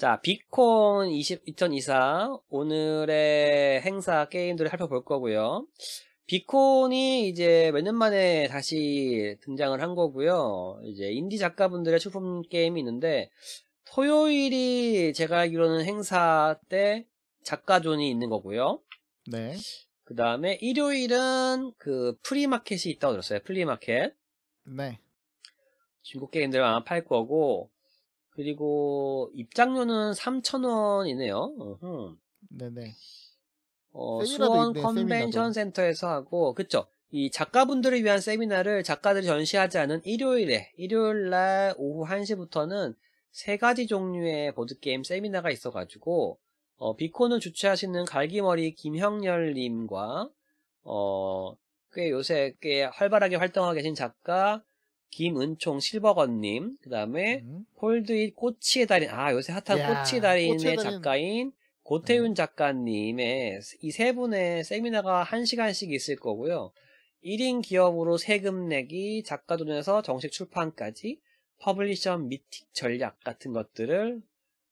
자, 비콘 20, 2024 오늘의 행사 게임들을 살펴볼 거고요. 비콘이 이제 몇 년 만에 다시 등장을 한 거고요. 이제 인디 작가분들의 출품 게임이 있는데 토요일이 제가 알기로는 행사 때 작가존이 있는 거고요. 네. 그 다음에 일요일은 그 프리마켓이 있다고 들었어요. 프리마켓. 네. 중국 게임들 아마 팔 거고 그리고 입장료는 3,000원이네요. 네네. 어, 수원 컨벤션 세 센터에서 하고 그쵸? 이 작가분들을 위한 세미나를 작가들이 전시하지 않은 일요일에 일요일 날 오후 1시부터는 세 가지 종류의 보드게임 세미나가 있어가지고 어, 비콘을 주최하시는 갈기머리 김형열님과 어, 꽤 요새 꽤 활발하게 활동하고 계신 작가 김은총 실버건님, 그 다음에 음. 폴드잇 꼬치의 달인, 아 요새 핫한 야, 꼬치의 달인의 꼬의 달인. 작가인 고태윤 음. 작가님의 이 세 분의 세미나가 한시간씩 있을 거고요. 1인 기업으로 세금 내기, 작가 도에서 정식 출판까지 퍼블리션 미팅 전략 같은 것들을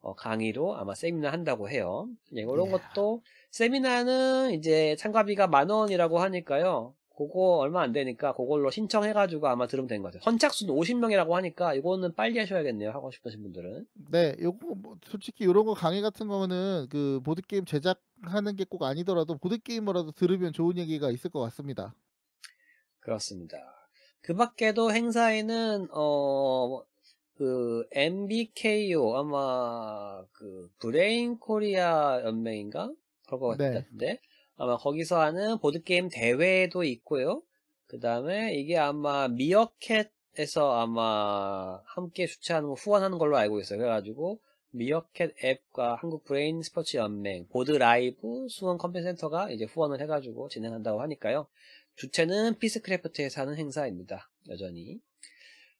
어, 강의로 아마 세미나 한다고 해요. 예, 이런 것도 세미나는 이제 참가비가 만 원이라고 하니까요. 그거 얼마 안 되니까 그걸로 신청해가지고 아마 들으면 된 거죠. 선착순 50명이라고 하니까 이거는 빨리 하셔야겠네요. 하고 싶으신 분들은. 네, 요거 뭐 솔직히 이런 거 강의 같은 거는 그 보드 게임 제작하는 게 꼭 아니더라도 보드 게임으로라도 들으면 좋은 얘기가 있을 것 같습니다. 그렇습니다. 그 밖에도 행사에는 어. 그 MBKO 아마 그 브레인 코리아 연맹인가 그런 것 네. 같은데 네. 아마 거기서 하는 보드게임 대회도 있고요. 그 다음에 이게 아마 미어캣에서 아마 함께 주최하는 후원하는 걸로 알고 있어요. 그래가지고 미어캣 앱과 한국 브레인 스포츠 연맹, 보드 라이브 수원 컴퓨센터가 이제 후원을 해가지고 진행한다고 하니까요. 주체는 피스크래프트에서 하는 행사입니다. 여전히.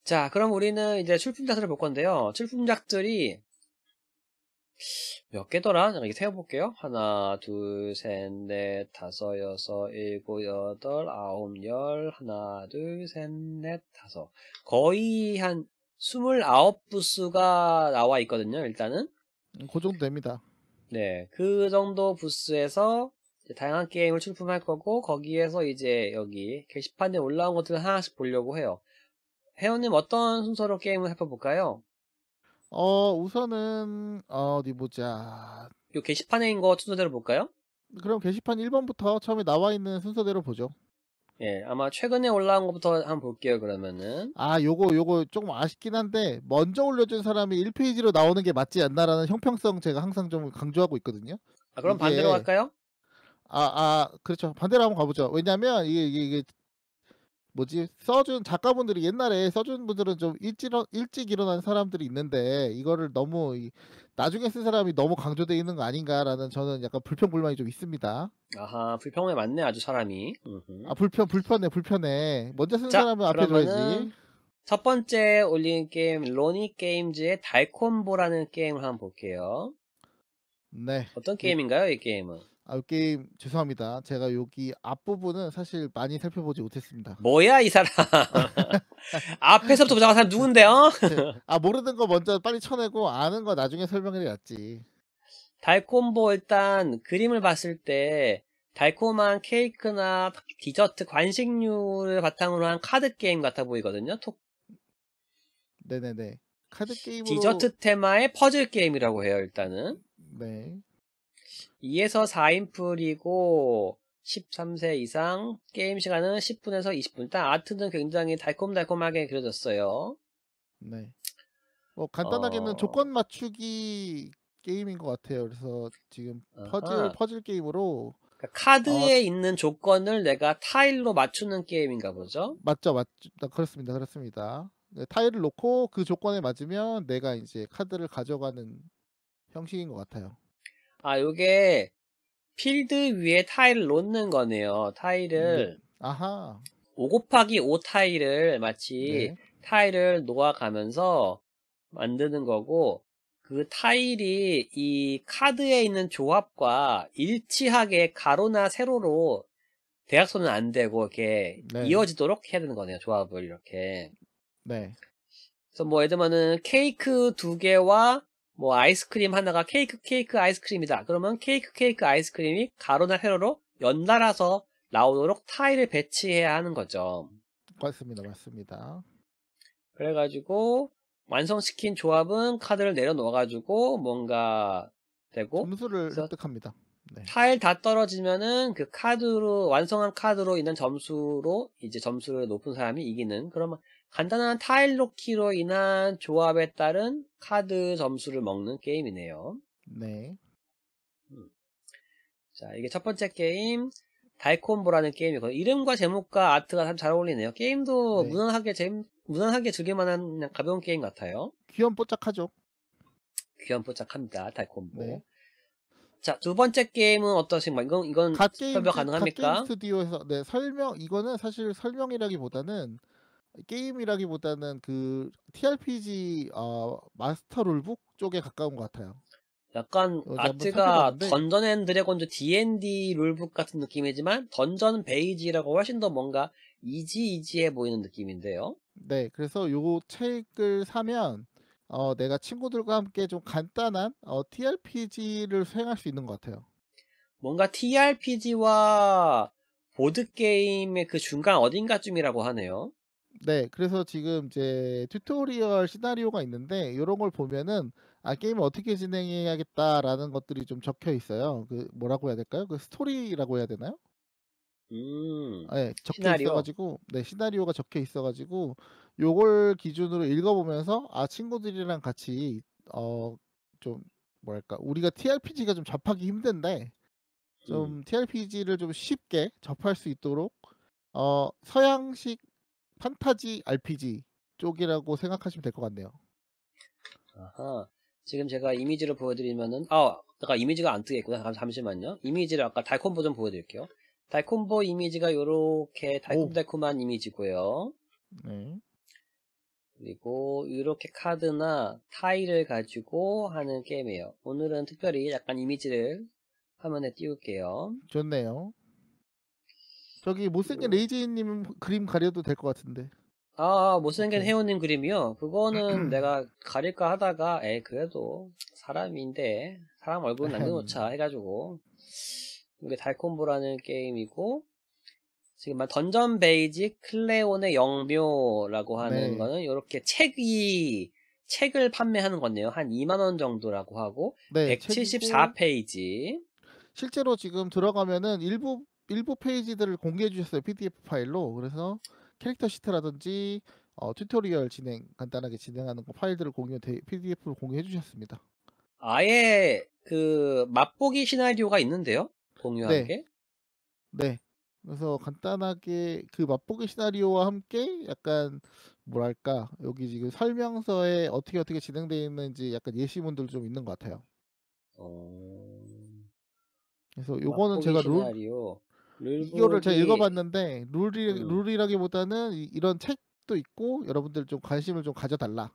자, 그럼 우리는 이제 출품작들을 볼 건데요. 출품작들이 몇 개더라? 이렇게 세어볼게요. 하나, 둘, 셋, 넷, 다섯, 여섯, 일곱, 여덟, 아홉, 열, 하나, 둘, 셋, 넷, 다섯. 거의 한 29부스가 나와 있거든요, 일단은. 음, 그 정도 됩니다. 네, 그 정도 부스에서 다양한 게임을 출품할 거고, 거기에서 이제 여기 게시판에 올라온 것들을 하나씩 보려고 해요. 회원님 어떤 순서로 게임을 살펴볼까요? 어, 우선은, 어, 어디 보자. 요게시판에 있는 거 순서대로 볼까요? 그럼 게시판 1번부터 처음에 나와 있는 순서대로 보죠. 예, 아마 최근에 올라온 것부터 한번 볼게요, 그러면은. 아, 요거, 요거 조금 아쉽긴 한데, 먼저 올려준 사람이 1페이지로 나오는 게 맞지 않나라는 형평성 제가 항상 좀 강조하고 있거든요. 아, 그럼 이게... 반대로 할까요? 아, 아, 그렇죠. 반대로 한번 가보죠. 왜냐면, 하 이게, 이게, 이게 뭐지 써준 작가분들이 옛날에 써준 분들은 좀 일찍 일찍 일어난 사람들이 있는데 이거를 너무 이, 나중에 쓴 사람이 너무 강조돼 있는 거 아닌가라는 저는 약간 불평 불만이 좀 있습니다. 아하 불평에 맞네 아주 사람이. 아 불편 불편해 불편해 먼저 쓴 자, 사람은 앞에 둬야지첫 번째 올린 게임 로니 게임즈의 달콤보라는 게임을 한번 볼게요. 네. 어떤 게임인가요 이 게임은? 아, 게임 죄송합니다. 제가 여기 앞부분은 사실 많이 살펴보지 못했습니다. 뭐야 이 사람. 앞에서부터 보자고 사람 누군데요? 어? 아 모르는 거 먼저 빨리 쳐내고 아는 거 나중에 설명해야지. 달콤보 일단 그림을 봤을 때 달콤한 케이크나 디저트 관식류를 바탕으로 한 카드 게임 같아 보이거든요. 톡. 네네네. 카드 게임 디저트 테마의 퍼즐 게임이라고 해요 일단은. 네. 2에서 4인풀이고 13세 이상 게임 시간은 10분에서 20분. 일 아트는 굉장히 달콤달콤하게 그려졌어요. 네. 뭐 간단하게는 어... 조건 맞추기 게임인 것 같아요. 그래서 지금 퍼즐 퍼즐 게임으로 그러니까 카드에 어... 있는 조건을 내가 타일로 맞추는 게임인가 보죠. 맞죠, 맞죠. 그렇습니다, 그렇습니다. 네, 타일을 놓고 그 조건에 맞으면 내가 이제 카드를 가져가는 형식인 것 같아요. 아, 요게 필드 위에 타일을 놓는 거네요. 타일을. 네. 아하. 5 곱하기 5 타일을 마치 네. 타일을 놓아가면서 만드는 거고, 그 타일이 이 카드에 있는 조합과 일치하게 가로나 세로로 대각선은 안 되고 이렇게 네. 이어지도록 해야 되는 거네요. 조합을 이렇게. 네. 그래서 뭐 예를 들면은 케이크 두 개와 뭐 아이스크림 하나가 케이크 케이크 아이스크림이다. 그러면 케이크 케이크 아이스크림이 가로나 세로로 연달아서 나오도록 타일을 배치해야 하는 거죠. 맞습니다. 맞습니다. 그래가지고 완성시킨 조합은 카드를 내려놓아가지고 뭔가 되고 점수를 획득합니다. 네. 타일 다 떨어지면은 그 카드로 완성한 카드로 있는 점수로 이제 점수를 높은 사람이 이기는 그러면 간단한 타일 놓기로 인한 조합에 따른 카드 점수를 먹는 게임이네요. 네. 음. 자, 이게 첫 번째 게임, 달콤보라는 게임이고 이름과 제목과 아트가 참 잘 어울리네요. 게임도 네. 무난하게 재 무난하게 즐길만한 가벼운 게임 같아요. 귀염뽀짝하죠. 귀염뽀짝합니다. 달콤보. 네. 자, 두 번째 게임은 어떠신가요? 이건, 이건 설명 가능합니까? 갓 게임 스튜디오에서, 네, 설명, 이거는 사실 설명이라기보다는 게임이라기보다는 그 TRPG 어, 마스터 롤북 쪽에 가까운 것 같아요. 약간 어, 아트가 던전 앤 드래곤즈 D&D 룰북 같은 느낌이지만 던전 베이지라고 훨씬 더 뭔가 이지이지해 보이는 느낌인데요. 네, 그래서 요 책을 사면 어, 내가 친구들과 함께 좀 간단한 어, TRPG를 수행할 수 있는 것 같아요. 뭔가 TRPG와 보드게임의 그 중간 어딘가쯤이라고 하네요. 네, 그래서 지금 이제 튜토리얼 시나리오가 있는데 이런 걸 보면은 아게임 어떻게 진행해야겠다라는 것들이 좀 적혀 있어요. 그 뭐라고 해야 될까요? 그 스토리라고 해야 되나요? 음. 네, 적혀 시나리오. 있어가지고 네 시나리오가 적혀 있어가지고 요걸 기준으로 읽어보면서 아 친구들이랑 같이 어 좀 뭐랄까 우리가 TRPG가 좀 접하기 힘든데 음. 좀 음. TRPG를 좀 쉽게 접할 수 있도록 어 서양식 판타지 RPG 쪽이라고 생각하시면 될 것 같네요. 아하. 지금 제가 이미지를 보여드리면은 아 어, 아까 이미지가 안 뜨겠구나 잠시만요 이미지를 아까 달콤보 좀 보여드릴게요 달콤보 이미지가 요렇게 달콤달콤한 오. 이미지고요 네. 그리고 이렇게 카드나 타일을 가지고 하는 게임이에요 오늘은 특별히 약간 이미지를 화면에 띄울게요 좋네요 저기 못생긴 레이지님 그림 가려도 될 것 같은데. 아, 못생긴 해오님 그림이요? 그거는 내가 가릴까 하다가, 에 그래도 사람인데, 사람 얼굴 남겨놓자 해가지고. 이게 달콤보라는 게임이고, 지금 막 던전 베이직 클레온의 영묘라고 하는 네. 거는 이렇게 책이, 책을 판매하는 건데요. 한 2만원 정도라고 하고, 네, 174페이지. 실제로 지금 들어가면은 일부 일부 페이지들을 공개해 주셨어요. PDF 파일로. 그래서 캐릭터 시트라든지 어, 튜토리얼 진행 간단하게 진행하는 거 파일들을 공유 p d f 를 공유해 주셨습니다. 아예 그 맛보기 시나리오가 있는데요. 공유한 네. 게. 네. 그래서 간단하게 그 맛보기 시나리오와 함께 약간 뭐랄까 여기 지금 설명서에 어떻게 어떻게 진행되어 있는지 약간 예시문들 좀 있는 것 같아요. 어... 그래서 요거는 제가 룰 이거를 제가 읽어봤는데 룰이 음. 룰이라기보다는 이, 런 책도 있고 여러분들 좀 관심을 좀 가져달라.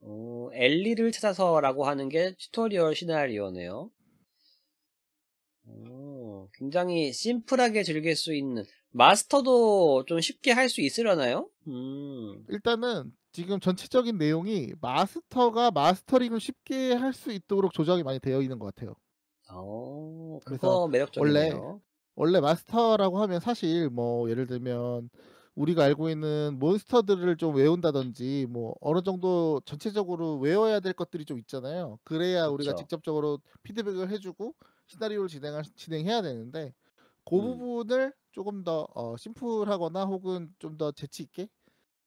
어, 엘리를 찾아서라고 하는 게 튜토리얼 시나리오네요. 오, 어, 굉장히 심플하게 즐길 수 있는 마스터도 좀 쉽게 할 수 있으려나요? 음. 일단은 지금 전체적인 내용이 마스터가 마스터링을 쉽게 할 수 있도록 조작이 많이 되어 있는 것 같아요. 아, 그래서 매력적이네요. 원래 원래 마스터라고 하면 사실 뭐 예를 들면 우리가 알고 있는 몬스터들을 좀 외운다든지 뭐 어느 정도 전체적으로 외워야 될 것들이 좀 있잖아요. 그래야 우리가 그렇죠. 직접적으로 피드백을 해주고 시나리오를 진행할 진행해야 되는데 그 음. 부분을 조금 더 어, 심플하거나 혹은 좀 더 재치 있게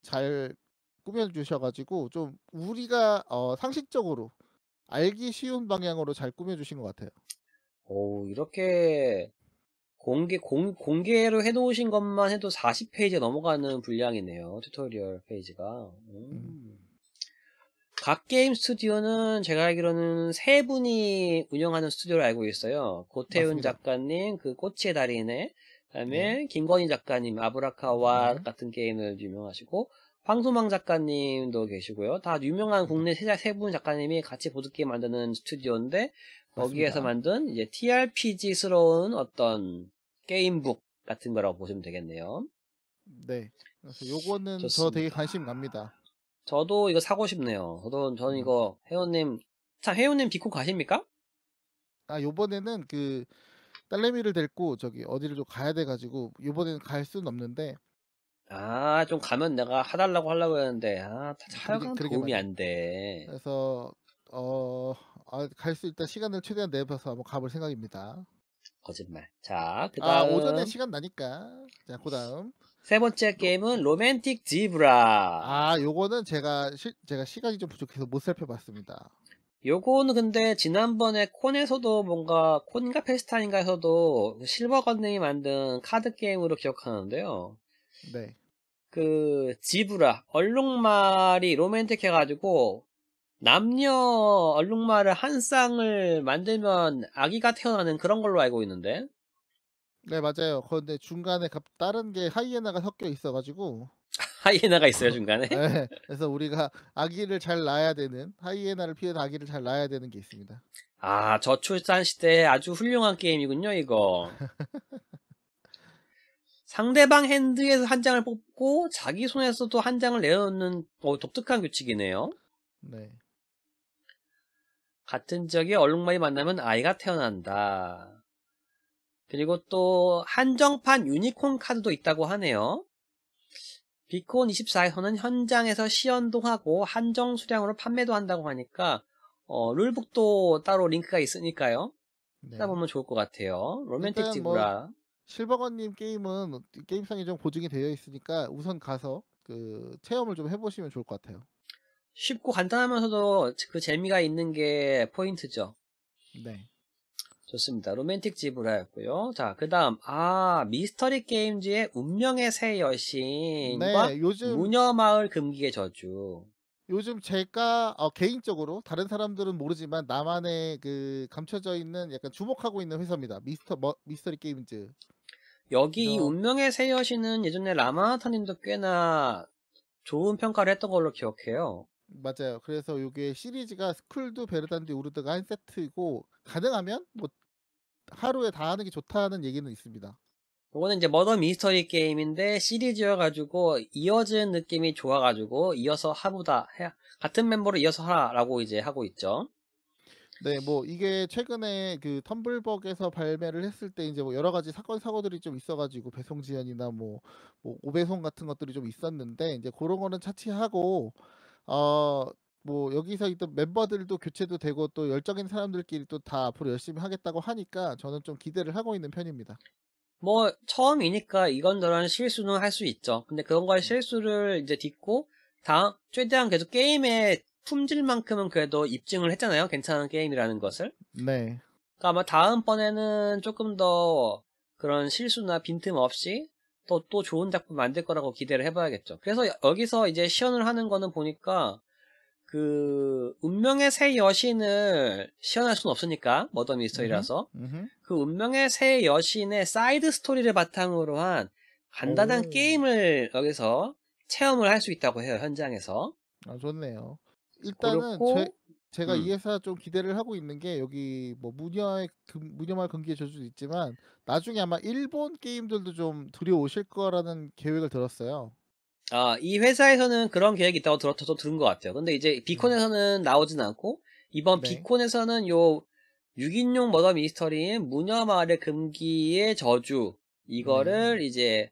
잘 꾸며주셔가지고 좀 우리가 어, 상식적으로 알기 쉬운 방향으로 잘 꾸며주신 것 같아요. 오, 이렇게 공개, 공, 공개로 해놓으신 것만 해도 40페이지 넘어가는 분량이네요. 튜토리얼 페이지가. 음. 음. 각 게임 스튜디오는 제가 알기로는 세 분이 운영하는 스튜디오를 알고 있어요. 고태훈 맞습니다. 작가님, 그 꽃의 달인의, 그다음에 음. 김건희 작가님 아브라카와 음. 네. 같은 게임을 유명하시고 황소망 작가님도 계시고요. 다 유명한 국내 세 분 작가님이 같이 보드게임 만드는 스튜디오인데 거기에서 만든 이제 TRPG스러운 어떤 게임북 같은 거라고 보시면 되겠네요. 네. 그래서 요거는 좋습니다. 저 되게 관심 갑니다. 저도 이거 사고 싶네요. 저도 저는 음. 이거 회원님 참 회원님 비코 가십니까? 아 요번에는 그 딸내미를 데리고 저기 어디를 좀 가야 돼 가지고 요번에는 갈 수는 없는데 아, 좀 가면 내가 하달라고 하려고 했는데, 아, 차여간 되게 음, 도움이 많이. 안 돼. 그래서 어, 아, 갈수 있다 시간을 최대한 내봐서 한번 가볼 생각입니다. 거짓말. 자, 그 다음. 아, 오전에 시간 나니까. 자, 그 다음. 세 번째 게임은 로맨틱 지브라. 아, 요거는 제가, 시, 제가 시간이 좀 부족해서 못 살펴봤습니다. 요거는 근데 지난번에 콘에서도 뭔가 콘인가 페스타인가에서도 그 실버 건님이 만든 카드 게임으로 기억하는데요. 네. 그 지브라 얼룩말이 로맨틱해가지고 남녀 얼룩말을 한 쌍을 만들면 아기가 태어나는 그런 걸로 알고 있는데. 네 맞아요. 그런데 중간에 다른 게 하이에나가 섞여 있어가지고. 하이에나가 있어요 중간에. 네. 그래서 우리가 아기를 잘 낳아야 되는 하이에나를 피해 아기를 잘 낳아야 되는 게 있습니다. 아 저출산 시대에 아주 훌륭한 게임이군요 이거. 상대방 핸드에서 한 장을 뽑고 자기 손에서도 한 장을 내놓는 뭐 독특한 규칙이네요. 네. 같은 지역에 얼룩말이 만나면 아이가 태어난다. 그리고 또 한정판 유니콘 카드도 있다고 하네요. 비콘 24에서는 현장에서 시연도 하고 한정 수량으로 판매도 한다고 하니까 어, 룰북도 따로 링크가 있으니까요. 네. 따보면 좋을 것 같아요. 로맨틱 지브라. 뭐 실버건님 게임은 게임상이좀 보증이 되어 있으니까 우선 가서 그 체험을 좀 해보시면 좋을 것 같아요. 쉽고 간단하면서도 그 재미가 있는 게 포인트죠. 네. 좋습니다. 로맨틱 지브라였고요. 자, 그다음 아 미스터리 게임즈의 운명의 새여신 네, 요즘... 무녀마을 금기의 저주. 요즘 제가 어, 개인적으로 다른 사람들은 모르지만 나만의 그 감춰져 있는 약간 주목하고 있는 회사입니다. 미스터 머, 미스터리 게임즈. 여기 이 운명의 새 여신은 예전에 라마나타님도 꽤나 좋은 평가를 했던 걸로 기억해요. 맞아요. 그래서 이게 시리즈가 스쿨드 베르단디 우르드가 한 세트이고 가능하면 뭐 하루에 다 하는 게 좋다는 얘기는 있습니다. 이거는 이제 머더 미스터리 게임인데 시리즈여가지고 이어진 느낌이 좋아가지고 이어서 하보다 해 같은 멤버로 이어서 하라라고 이제 하고 있죠. 네, 뭐 이게 최근에 그 텀블벅에서 발매를 했을 때 이제 뭐 여러 가지 사건 사고들이 좀 있어가지고 배송 지연이나 뭐, 뭐 오배송 같은 것들이 좀 있었는데 이제 그런 거는 차치하고 어. 뭐 여기서 있던 멤버들도 교체도 되고 또 열정인 사람들끼리 또 다 앞으로 열심히 하겠다고 하니까 저는 좀 기대를 하고 있는 편입니다. 뭐 처음이니까 이건저런 실수는 할 수 있죠. 근데 그런 거에 음. 실수를 이제 딛고 다 최대한 계속 게임에 품질만큼은 그래도 입증을 했잖아요. 괜찮은 게임이라는 것을. 네. 그러니까 아마 다음번에는 조금 더 그런 실수나 빈틈 없이 또, 또 좋은 작품 만들 거라고 기대를 해봐야겠죠. 그래서 여기서 이제 시연을 하는 거는 보니까 그 운명의 새 여신을 시연할 수는 없으니까 머더 미스터리라서 그 운명의 새 여신의 사이드 스토리를 바탕으로 한 간단한 오. 게임을 여기서 체험을 할 수 있다고 해요 현장에서. 아 좋네요. 일단은 제, 제가 음. 이 회사 좀 기대를 하고 있는 게 여기 뭐 무녀의 무녀말 금기의 저주도 있지만 나중에 아마 일본 게임들도 좀 들여오실 거라는 계획을 들었어요. 아, 이 회사에서는 그런 계획이 있다고 들었, 저도 들은 것 같아요. 근데 이제 음. 비콘에서는 음. 나오진 않고, 이번 네. 비콘에서는 요, 6인용 머더 미스터리인 무녀말의 금기의 저주, 이거를 음. 이제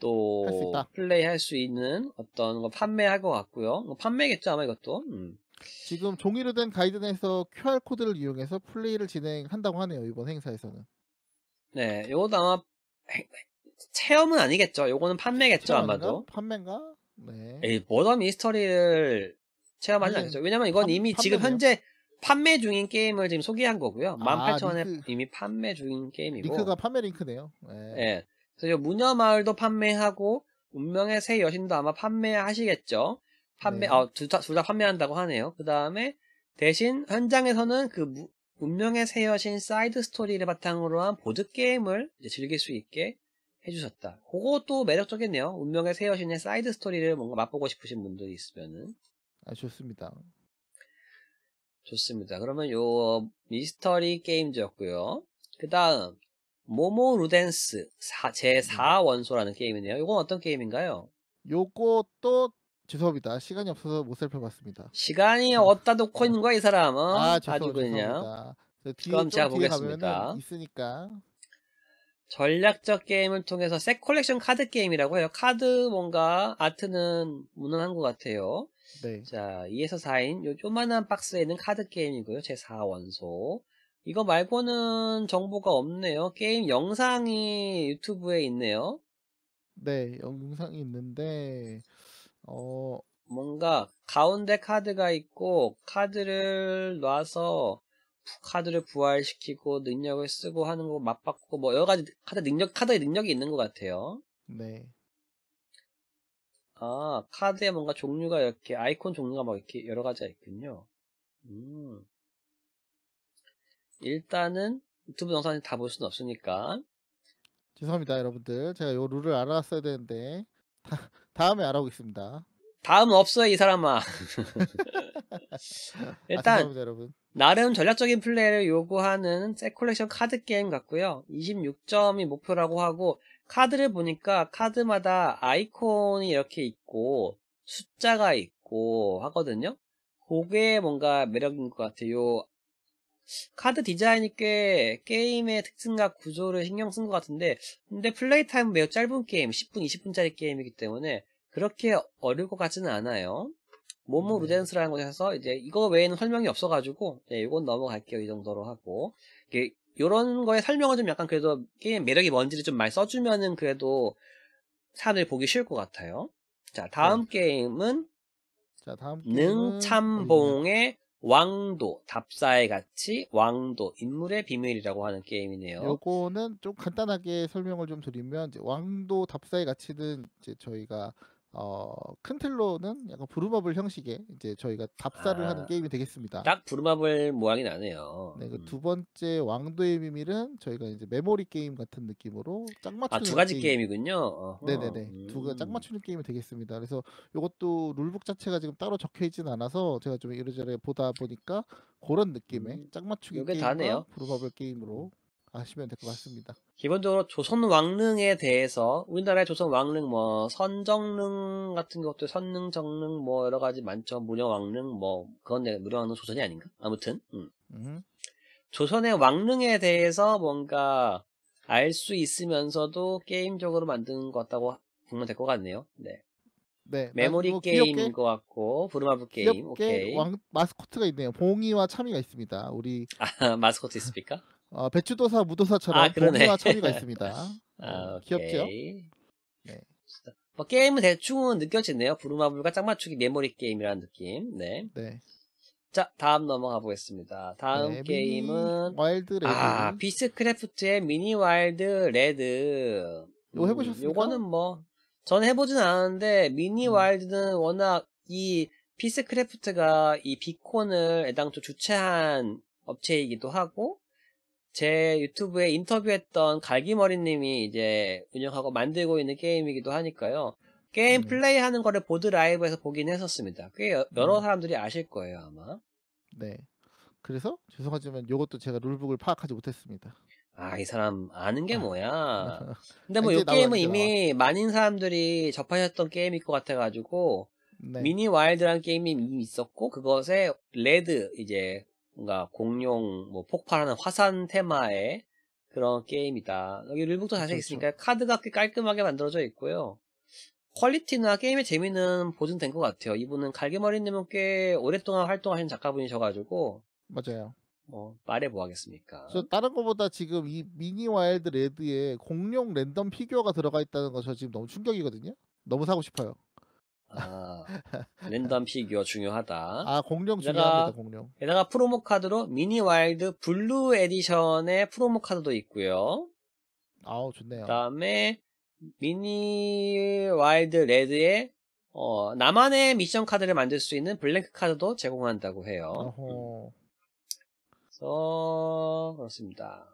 또 플레이할 수 있는 어떤 거 판매할 것 같고요. 뭐 판매겠죠 아마 이것도. 음. 지금 종이로 된 가이드에서 QR 코드를 이용해서 플레이를 진행한다고 하네요 이번 행사에서는. 네, 요것도 아마 체험은 아니겠죠. 요거는 판매겠죠 아마도. 판매인가? 네. 에이, 머더 미스터리를 체험하지 않겠죠. 왜냐면 이건 판, 이미 판매네요? 지금 현재 판매 중인 게임을 지금 소개한 거고요. 18,000원에 아, 이미 판매 중인 게임이고. 링크가 판매 링크네요. 네. 네. 그래서 무녀마을도 판매하고 운명의 새 여신도 아마 판매하시겠죠. 판매, 네. 어, 둘다 둘 다 판매한다고 하네요. 그 다음에 대신 현장에서는 그 무, 운명의 새 여신 사이드 스토리를 바탕으로 한 보드 게임을 즐길 수 있게 해주셨다. 그것도 매력적이네요. 운명의 새 여신의 사이드 스토리를 뭔가 맛보고 싶으신 분들이 있으면은. 아, 좋습니다. 좋습니다. 그러면 요 미스터리 게임즈였고요. 그 다음 모모 루덴스 제4원소라는 음. 게임이네요. 이건 어떤 게임인가요? 요것도 죄송합니다. 시간이 없어서 못 살펴봤습니다. 시간이 어디다 놓고 있는 거야 이 사람은? 아, 죄송, 아주 그냥. 뒤, 그럼 제가 보겠습니다. 있으니까. 전략적 게임을 통해서 새 컬렉션 카드 게임이라고 해요. 카드 뭔가 아트는 무난한 것 같아요. 네. 자, 2에서 4인 요 조만한 박스에 있는 카드 게임이고요. 제4원소. 이거 말고는 정보가 없네요. 게임 영상이 유튜브에 있네요. 네, 영상이 있는데, 어, 뭔가 가운데 카드가 있고 카드를 놔서 카드를 부활시키고 능력을 쓰고 하는 거 맞바꾸고 뭐 여러 가지 카드 능력 카드의 능력이 있는 것 같아요. 네. 아 카드에 뭔가 종류가 이렇게 아이콘 종류가 막 이렇게 여러 가지가 있군요. 음. 일단은 유튜브 영상을 다볼 수는 없으니까. 죄송합니다, 여러분들. 제가 요 룰을 알았어야 되는데 다, 음에 알아보겠습니다. 다음 없어요, 이 사람아. 아, 일단 아, 나름 전략적인 플레이를 요구하는 새 컬렉션 카드 게임 같고요. 26점이 목표라고 하고 카드를 보니까 카드마다 아이콘이 이렇게 있고 숫자가 있고 하거든요. 그게 뭔가 매력인 것 같아요. 카드 디자인이 꽤 게임의 특징과 구조를 신경 쓴 것 같은데 근데 플레이 타임은 매우 짧은 게임 10분 20분짜리 게임이기 때문에 그렇게 어려울 것 같지는 않아요 모모 음. 루덴스라는 곳에서 이제 이거 외에는 설명이 없어가지고 네, 이건 넘어갈게요 이 정도로 하고 이게 요런 거에 설명을 좀 약간 그래도 게임 매력이 뭔지를 좀 많이 써주면은 그래도 사람들이 보기 쉬울 것 같아요 자 다음 네. 게임은 자 다음 능참봉의 음. 왕도, 답사의 가치, 왕도, 인물의 비밀이라고 하는 게임이네요. 요거는 좀 간단하게 설명을 좀 드리면 이제 왕도, 답사의 가치는 이제 저희가 어, 큰 틀로는 약간 부루마블 형식의 이제 저희가 답사를 아, 하는 게임이 되겠습니다. 딱 부루마블 모양이 나네요. 네, 그두 음. 번째 왕도의 비밀은 저희가 이제 메모리 게임 같은 느낌으로 짝 아, 맞추는 아두 가지 게임. 이군요 네네네, 음. 두가짝 지 맞추는 게임이 되겠습니다. 그래서 이것도 룰북 자체가 지금 따로 적혀 있진 않아서 제가 좀 이래저래 보다 보니까 그런 느낌의 음. 짝 맞추기 게임과 다네요. 부루마블 게임으로 아시면 될 것 같습니다. 기본적으로 조선 왕릉에 대해서 우리나라의 조선 왕릉 뭐 선정릉 같은 것도 선릉 정릉 뭐 여러 가지 많죠. 무령 왕릉 뭐 그건 내가 무령 왕릉 조선이 아닌가? 아무튼 음. 음. 조선의 왕릉에 대해서 뭔가 알 수 있으면서도 게임적으로 만든 것 같다고 보면 될 것 같네요. 네. 네. 네, 메모리 뭐 게임인 게것 같고 부루마블 게임 오케이 왕, 마스코트가 있네요 봉이와 참이가 있습니다 우리 아, 마스코트 있습니까? 어, 배추도사, 무도사처럼 아, 그러네. 처리가 있습니다. 아, 네, 귀엽죠? 네. 뭐 게임은 대충은 느껴지네요. 부루마블과 짝맞추기 메모리 게임이라는 느낌. 네. 네. 자, 다음 넘어가 보겠습니다. 다음 네, 게임은 와일드 레드. 아, 비스크래프트의 미니 와일드 레드. 이거 해보셨어요? 음, 이거는 뭐, 전 해보진 않았는데 미니 음. 와일드는 워낙 이 피스크래프트가 이 비콘을 애당초 주최한 업체이기도 하고 제 유튜브에 인터뷰했던 갈기머리님이 이제 운영하고 만들고 있는 게임이기도 하니까요. 게임 음. 플레이하는 거를 보드 라이브에서 보긴 했었습니다. 꽤 여러 음. 사람들이 아실 거예요 아마. 네. 그래서 죄송하지만 이것도 제가 룰북을 파악하지 못했습니다. 아, 이 사람 아는 게 뭐야. 근데 뭐이 아, 게임은 이미 나와. 많은 사람들이 접하셨던 게임일 것 같아가지고, 네. 미니 와일드라는 게임이 이미 있었고, 그것에 레드, 이제, 뭔가 공룡 뭐 폭발하는 화산 테마의 그런 게임이다. 여기 룰북도 자세히 있으니까 카드가 꽤 깔끔하게 만들어져 있고요. 퀄리티나 게임의 재미는 보증된 것 같아요. 이분은 갈개머리님은 꽤 오랫동안 활동하신 작가분이셔가지고 맞아요. 뭐 말해 보겠습니까저 뭐 다른 것보다 지금 이 미니 와일드 레드에 공룡 랜덤 피규어가 들어가 있다는 거 저 지금 너무 충격이거든요. 너무 사고 싶어요. 아, 랜덤 피규어 중요하다. 아, 공룡 중요합니다, 공룡. 게다가 프로모 카드로 미니 와일드 블루 에디션의 프로모 카드도 있고요. 아우, 좋네요. 그 다음에 미니 와일드 레드에 어, 나만의 미션 카드를 만들 수 있는 블랙 카드도 제공한다고 해요. 어허. 음. 그래서 그렇습니다.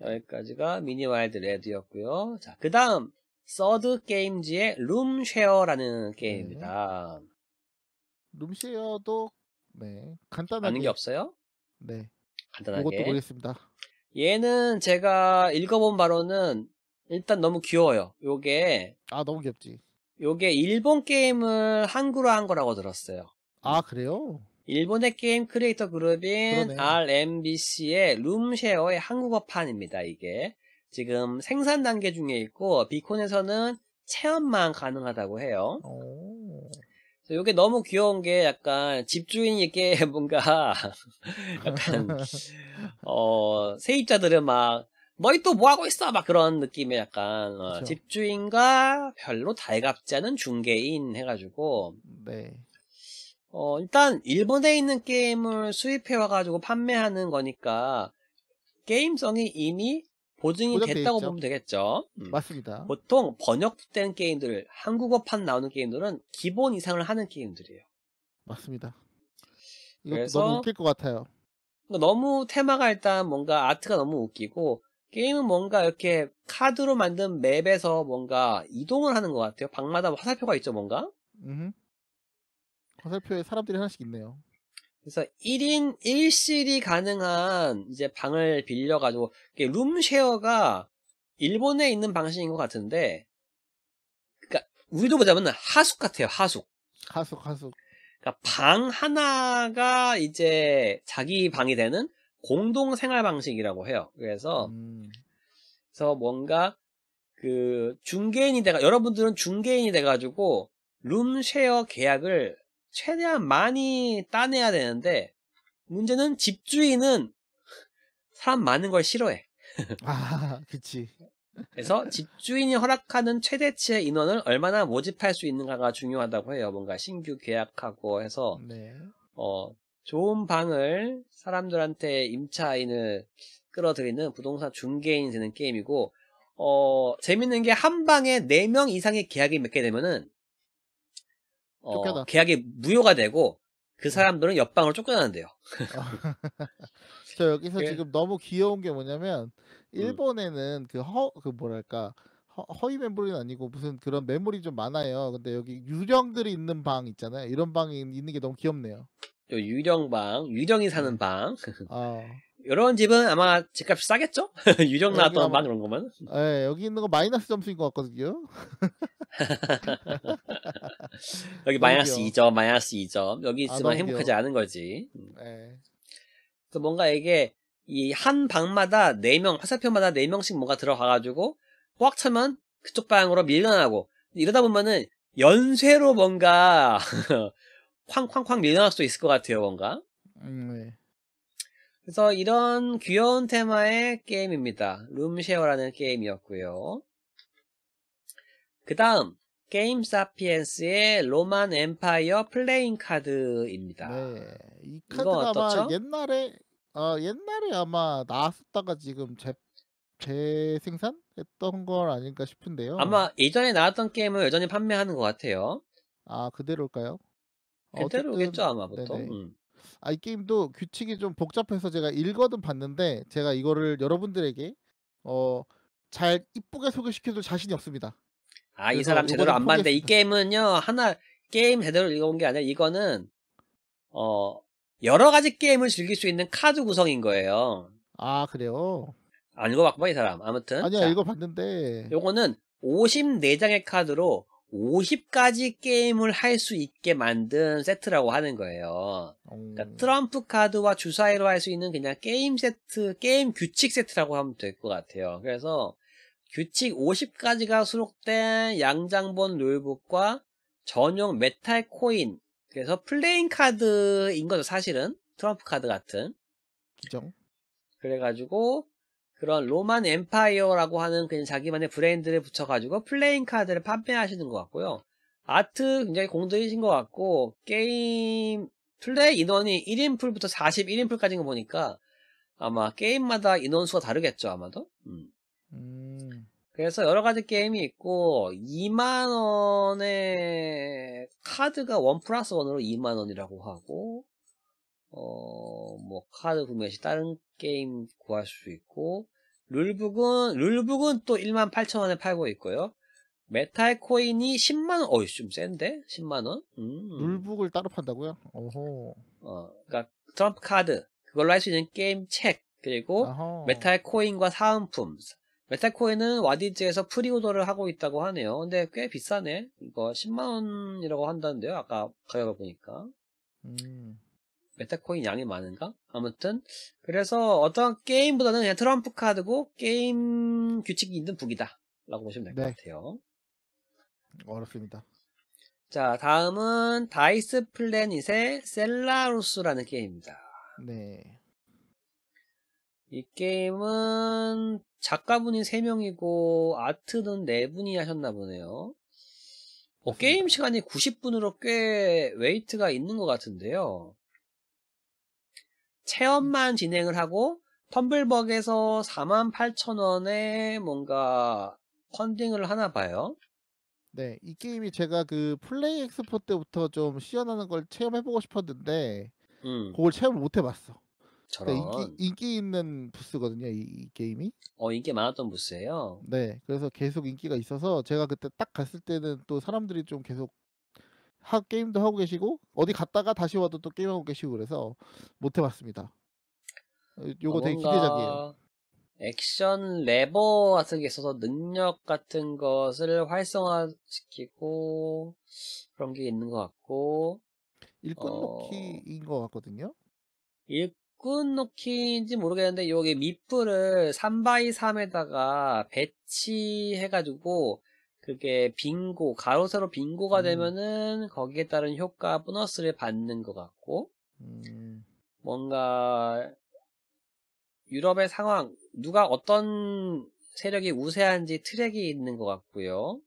여기까지가 미니 와일드 레드였고요. 자, 그 다음 서드 게임즈의 룸쉐어라는 게임입니다. 네. 룸쉐어도 네 간단하게 아는 게 없어요? 네 간단하게 이것도 보겠습니다. 얘는 제가 읽어본 바로는 일단 너무 귀여워요. 요게 아 너무 귀엽지. 요게 일본 게임을 한국으로 한 거라고 들었어요. 아 그래요? 일본의 게임 크리에이터 그룹인 그러네. RMBC의 룸쉐어의 한국어판입니다. 이게 지금 생산 단계 중에 있고 비콘에서는 체험만 가능하다고 해요. 이게 너무 귀여운 게 약간 집주인에게 뭔가 약간 어 세입자들은 막 너희 또뭐 하고 있어 막 그런 느낌의 약간 어, 집주인과 별로 달갑지 않은 중개인 해가지고 네. 어 일단 일본에 있는 게임을 수입해 와가지고 판매하는 거니까 게임성이 이미 보증이 됐다고 있죠. 보면 되겠죠. 음. 맞습니다. 보통 번역된 게임들, 한국어판 나오는 게임들은 기본 이상을 하는 게임들이에요. 맞습니다. 그래서 너무 웃길 것 같아요. 그러니까 너무 테마가 일단 뭔가 아트가 너무 웃기고 게임은 뭔가 이렇게 카드로 만든 맵에서 뭔가 이동을 하는 것 같아요. 방마다 화살표가 있죠, 뭔가. 음. 화살표에 사람들이 하나씩 있네요. 그래서 1인 1실이 가능한 이제 방을 빌려가지고 룸쉐어가 일본에 있는 방식인 것 같은데 그러니까 우리도 보자면 하숙 같아요 하숙 하숙 하숙 그러니까 방 하나가 이제 자기 방이 되는 공동 생활 방식이라고 해요 그래서 음. 그래서 뭔가 그 중개인이 돼가 여러분들은 중개인이 돼가지고 룸쉐어 계약을 최대한 많이 따내야 되는데 문제는 집주인은 사람 많은 걸 싫어해. 아, 그치. 그래서 집주인이 허락하는 최대치의 인원을 얼마나 모집할 수 있는가가 중요하다고 해요. 뭔가 신규 계약하고 해서 네. 어, 좋은 방을 사람들한테 임차인을 끌어들이는 부동산 중개인이 되는 게임이고 어, 재밌는 게 한 방에 4명 이상의 계약이 맺게 되면은 어, 계약이 무효가 되고 그 네. 사람들은 옆방으로 쫓겨나는데요. 어. 저 여기서 네. 지금 너무 귀여운 게 뭐냐면 음. 일본에는 그 허그 음. 그 뭐랄까 허, 위 메모리는 아니고 무슨 그런 메모리 좀 많아요. 근데 여기 유령들이 있는 방 있잖아요. 이런 방이 있는 게 너무 귀엽네요. 유령방, 유령이 네. 사는 방. 어. 아. 이런 집은 아마 집값이 싸겠죠? 유령 나왔던 아마, 방 이런 거면. 네, 여기 있는 거 마이너스 점수인 것 같거든요. 여기 마이너스 2점, 마이너스 2점. 여기 있으면 아, 행복하지 않은 거지. 음. 네. 그래서 뭔가 이게 이 한 방마다 4명, 화살표마다 4명씩 뭔가 들어가가지고 꽉 차면 그쪽 방향으로 밀려나고 이러다 보면은 연쇄로 뭔가 쾅쾅쾅 밀려날 수도 있을 것 같아요, 뭔가. 음, 네. 그래서 이런 귀여운 테마의 게임입니다. 룸쉐어라는 게임이었고요. 그 다음 게임 사피엔스의 로만 엠파이어 플레잉 카드입니다. 네, 이 카드가 아마 옛날에 어, 옛날에 아마 나왔었다가 지금 재 재생산했던 걸 아닌가 싶은데요. 아마 예전에 나왔던 게임을 여전히 판매하는 것 같아요. 아 그대로일까요? 그대로겠죠 아마 보통. 음. 아이 게임도 규칙이 좀 복잡해서 제가 읽어든 봤는데 제가 이거를 여러분들에게 어, 잘 이쁘게 소개시켜줄 자신이 없습니다. 아, 이 사람 제대로 안 봤는데, 포기이 게임은요, 하나, 게임 제대로 읽어본 게 아니라, 이거는, 어, 여러 가지 게임을 즐길 수 있는 카드 구성인 거예요. 아, 그래요? 안 읽어봤구만, 이 사람. 아무튼. 아니야, 자, 읽어봤는데. 요거는 54장의 카드로 50가지 게임을 할 수 있게 만든 세트라고 하는 거예요. 음... 그러니까 트럼프 카드와 주사위로 할 수 있는 그냥 게임 세트, 게임 규칙 세트라고 하면 될 것 같아요. 그래서 규칙 50가지가 수록된 양장본 룰북과 전용 메탈 코인 그래서 플레인 카드인 거죠 사실은 트럼프 카드 같은 그죠 그래가지고 그런 로만 엠파이어라고 하는 그냥 자기만의 브랜드를 붙여가지고 플레인 카드를 판매하시는 것 같고요 아트 굉장히 공들이신 것 같고 게임 플레이 인원이 1인 풀부터 41인 풀까지인 거 보니까 아마 게임마다 인원수가 다르겠죠 아마도 음. 음. 그래서 여러 가지 게임이 있고 2만 원에 카드가 원 플러스 원으로 2만 원이라고 하고 어 뭐 카드 구매 시 다른 게임 구할 수 있고 룰북은 룰북은 또 1만 8천 원에 팔고 있고요. 메탈 코인이 10만 원, 어이 좀 센데 10만 원? 음. 룰북을 따로 판다고요? 어허. 어, 그러니까 트럼프 카드 그걸로 할 수 있는 게임 책 그리고 어허. 메탈 코인과 사은품 메타코인은 와디즈에서 프리오더를 하고 있다고 하네요. 근데 꽤 비싸네. 이거 10만원이라고 한다는데요. 아까 가격을 보니까. 음. 메타코인 양이 많은가? 아무튼. 그래서 어떤 게임보다는 그냥 트럼프 카드고 게임 규칙이 있는 북이다. 라고 보시면 될것 네. 같아요. 어렵습니다. 자, 다음은 다이스 플래닛의 셀라루스라는 게임입니다. 네. 이 게임은 작가분이 3명이고 아트는 4분이 하셨나 보네요. 어, 음. 게임 시간이 90분으로 꽤 웨이트가 있는 것 같은데요. 체험만 진행을 하고 텀블벅에서 48,000원에 뭔가 펀딩을 하나 봐요. 네, 이 게임이 제가 그 플레이 엑스포 때부터 좀 시연하는 걸 체험해보고 싶었는데 음. 그걸 체험을 못 해봤어. 저런 그 인기, 인기, 있는 부스거든요 이, 이, 게임이 어 인기 많았던 부스예요 네 그래서 계속 인기가 있어서 제가 그때 딱 갔을 때는 또 사람들이 좀 계속 하, 게임도 하고 계시고 어디 갔다가 다시 와도 또 게임하고 계시고 그래서 못 해봤습니다 어, 요거 되게 기대작이에요 액션 레버 같은 게 있어서 능력 같은 것을 활성화시키고 그런 게 있는 것 같고 일꾼 놓기인 어... 것 같거든요. 일, 바꾼놓기인지 모르겠는데 여기 밑불를 3x3에다가 배치해가지고 그게 빙고 가로세로 빙고가 음. 되면은 거기에 따른 효과 보너스를 받는 것 같고 음. 뭔가 유럽의 상황 누가 어떤 세력이 우세한지 트랙이 있는 것 같고요.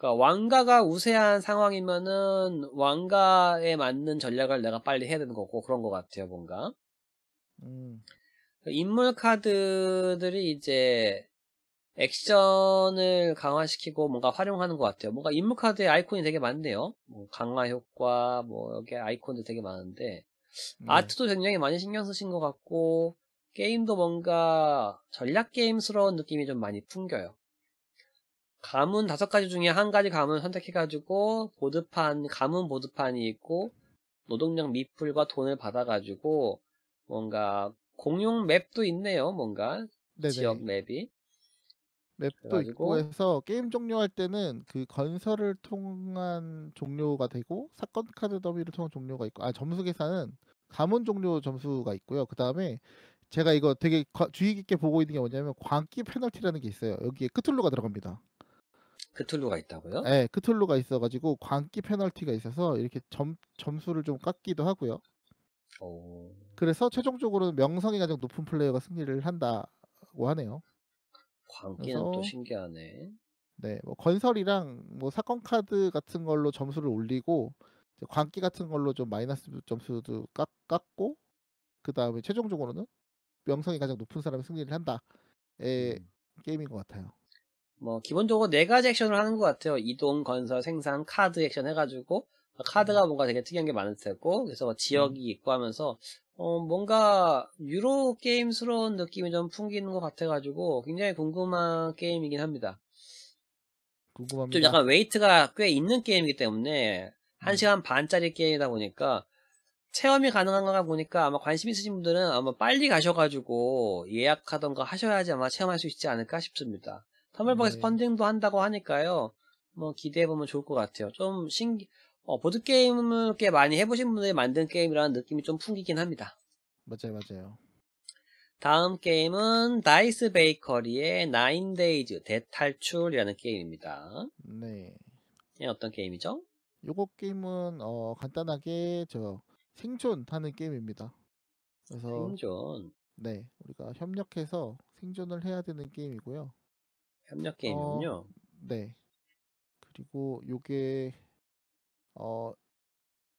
그러니까 왕가가 우세한 상황이면은 왕가에 맞는 전략을 내가 빨리 해야 되는 거고 그런 것 같아요 뭔가 음. 그러니까 인물 카드들이 이제 액션을 강화시키고 뭔가 활용하는 것 같아요. 뭔가 인물 카드의 아이콘이 되게 많네요. 뭐 강화 효과, 뭐 여기 아이콘도 되게 많은데 음. 아트도 굉장히 많이 신경 쓰신 것 같고 게임도 뭔가 전략 게임스러운 느낌이 좀 많이 풍겨요. 가문 다섯 가지 중에 한 가지 가문을 선택해가지고 보드판 가문 보드판이 있고 노동력 미풀과 돈을 받아가지고 뭔가 공용 맵도 있네요. 뭔가 네네. 지역 맵이 맵도 그래가지고. 있고 해서 게임 종료할 때는 그 건설을 통한 종료가 되고 사건 카드 더비를 통한 종료가 있고 아 점수 계산은 가문 종료 점수가 있고요. 그 다음에 제가 이거 되게 주의 깊게 보고 있는 게 뭐냐면 광기 페널티라는 게 있어요. 여기에 끄툴루가 들어갑니다. 크툴루가 있다고요? 네, 크툴루가 있어가지고 광기 페널티가 있어서 이렇게 점 점수를 좀 깎기도 하고요. 오... 어. 그래서 최종적으로는 명성이 가장 높은 플레이어가 승리를 한다고 하네요. 광기는 그래서... 또 신기하네. 네, 뭐 건설이랑 뭐 사건 카드 같은 걸로 점수를 올리고 광기 같은 걸로 좀 마이너스 점수도 깎, 깎고 그 다음에 최종적으로는 명성이 가장 높은 사람이 승리를 한다. 의 예, 음. 게임인 것 같아요. 뭐 기본적으로 네 가지 액션을 하는 것 같아요. 이동, 건설, 생산, 카드 액션 해가지고 카드가 음. 뭔가 되게 특이한 게 많을 테고 그래서 뭐 지역이 음. 있고 하면서 어 뭔가 유로 게임스러운 느낌이 좀 풍기는 것 같아가지고 굉장히 궁금한 게임이긴 합니다. 궁금합니다. 좀 약간 웨이트가 꽤 있는 게임이기 때문에 1 음. 시간 반짜리 게임이다 보니까 체험이 가능한 거다 보니까 아마 관심 있으신 분들은 아마 빨리 가셔가지고 예약하던가 하셔야지 아마 체험할 수 있지 않을까 싶습니다. 선물방에서 네. 펀딩도 한다고 하니까요. 뭐 기대해보면 좋을 것 같아요. 좀 신기, 어, 보드게임을 꽤 많이 해보신 분들이 만든 게임이라는 느낌이 좀 풍기긴 합니다. 맞아요, 맞아요. 다음 게임은 다이스 베이커리의 나인데이즈 대탈출이라는 게임입니다. 네. 예, 어떤 게임이죠? 요거 게임은 어, 간단하게 저 생존하는 게임입니다. 그래서 생존. 네, 우리가 협력해서 생존을 해야 되는 게임이고요. 협력 게임은요 어, 네. 그리고 요게 어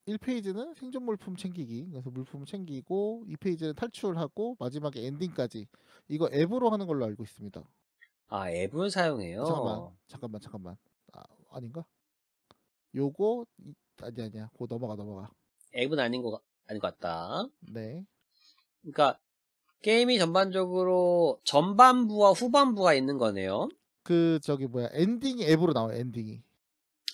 1페이지는 생존 물품 챙기기. 그래서 물품 챙기고 2페이지는 탈출하고 마지막에 엔딩까지. 이거 앱으로 하는 걸로 알고 있습니다. 아, 앱을 사용해요? 잠깐만. 잠깐만. 잠깐만. 아, 닌가 요거 아니 아니야. 고 넘어가 넘어가. 앱은 아닌 거 아닌 것 같다. 네. 그러니까 게임이 전반적으로 전반부와 후반부가 있는 거네요. 그 저기 뭐야 엔딩이 앱으로 나와요 엔딩이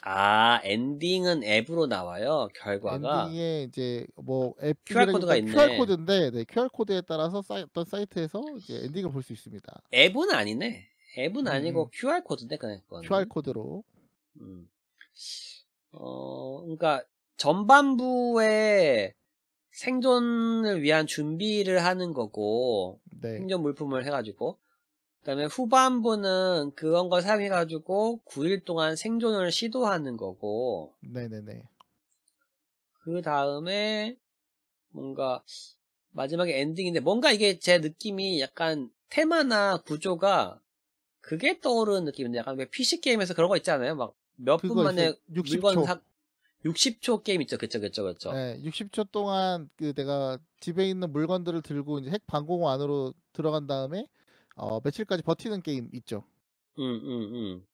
아 엔딩은 앱으로 나와요 결과가 엔딩에 이제 뭐앱 어, QR 코드가 있네 QR 코드인데 네, QR 코드에 따라서 사이, 어떤 사이트에서 이제 엔딩을 볼 수 있습니다 앱은 아니네 앱은 음. 아니고 QR 코드인데 그냥 그건 QR 코드로 음. 어 그러니까 전반부에 생존을 위한 준비를 하는 거고 네. 생존 물품을 해가지고 그 다음에 후반부는 그런 걸 사용해가지고 9일 동안 생존을 시도하는 거고. 네네네. 그 다음에 뭔가 마지막에 엔딩인데 뭔가 이게 제 느낌이 약간 테마나 구조가 그게 떠오르는 느낌인데 약간 왜 PC 게임에서 그런 거있잖아요막 몇 분 만에 60초. 사... 60초 게임 있죠, 그쵸, 그쵸, 그쵸. 네, 60초 동안 그 내가 집에 있는 물건들을 들고 이제 핵 방공 안으로 들어간 다음에 어, 며칠까지 버티는 게임 있죠. 음, 음, 음.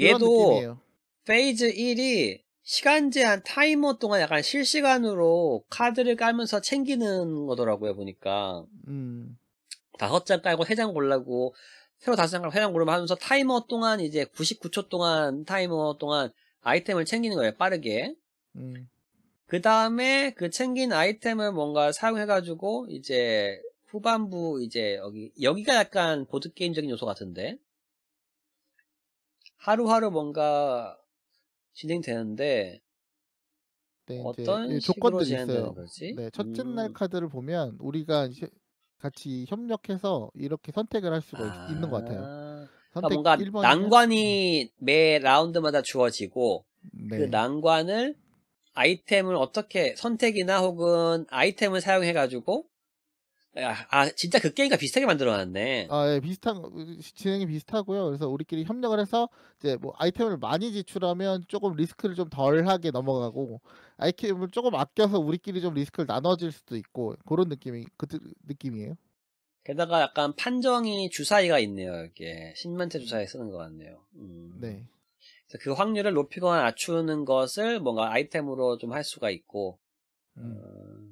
얘도 느낌이에요. 페이즈 1이 시간 제한 타이머 동안 약간 실시간으로 카드를 깔면서 챙기는 거더라고요, 보니까. 음. 다섯 장 깔고 회장 골라고, 새로 다섯 장 깔고 회장 고르면 하면서 타이머 동안 이제 99초 동안 타이머 동안 아이템을 챙기는 거예요, 빠르게. 음. 그 다음에 그 챙긴 아이템을 뭔가 사용해가지고 이제 후반부 이제 여기 여기가 약간 보드 게임적인 요소 같은데 하루하루 뭔가 진행되는데 네, 어떤 조건도이 있어요. 거지? 네, 첫째 음. 날 카드를 보면 우리가 같이 협력해서 이렇게 선택을 할 수가 아... 있는 것 같아요. 그러니까 선택 그러니까 뭔가 난관이 음. 매 라운드마다 주어지고 그 네. 그 난관을 아이템을 어떻게 선택이나 혹은 아이템을 사용해가지고 아, 진짜 그 게임과 비슷하게 만들어놨네. 아, 예, 비슷한 진행이 비슷하고요. 그래서 우리끼리 협력을 해서 이제 뭐 아이템을 많이 지출하면 조금 리스크를 좀 덜하게 넘어가고 아이템을 조금 아껴서 우리끼리 좀 리스크를 나눠질 수도 있고 그런 느낌이 그 느낌이에요. 게다가 약간 판정이 주사위가 있네요. 이게 신만체 음. 주사위 쓰는 것 같네요. 음. 네. 그 확률을 높이거나 낮추는 것을 뭔가 아이템으로 좀 할 수가 있고. 음. 음.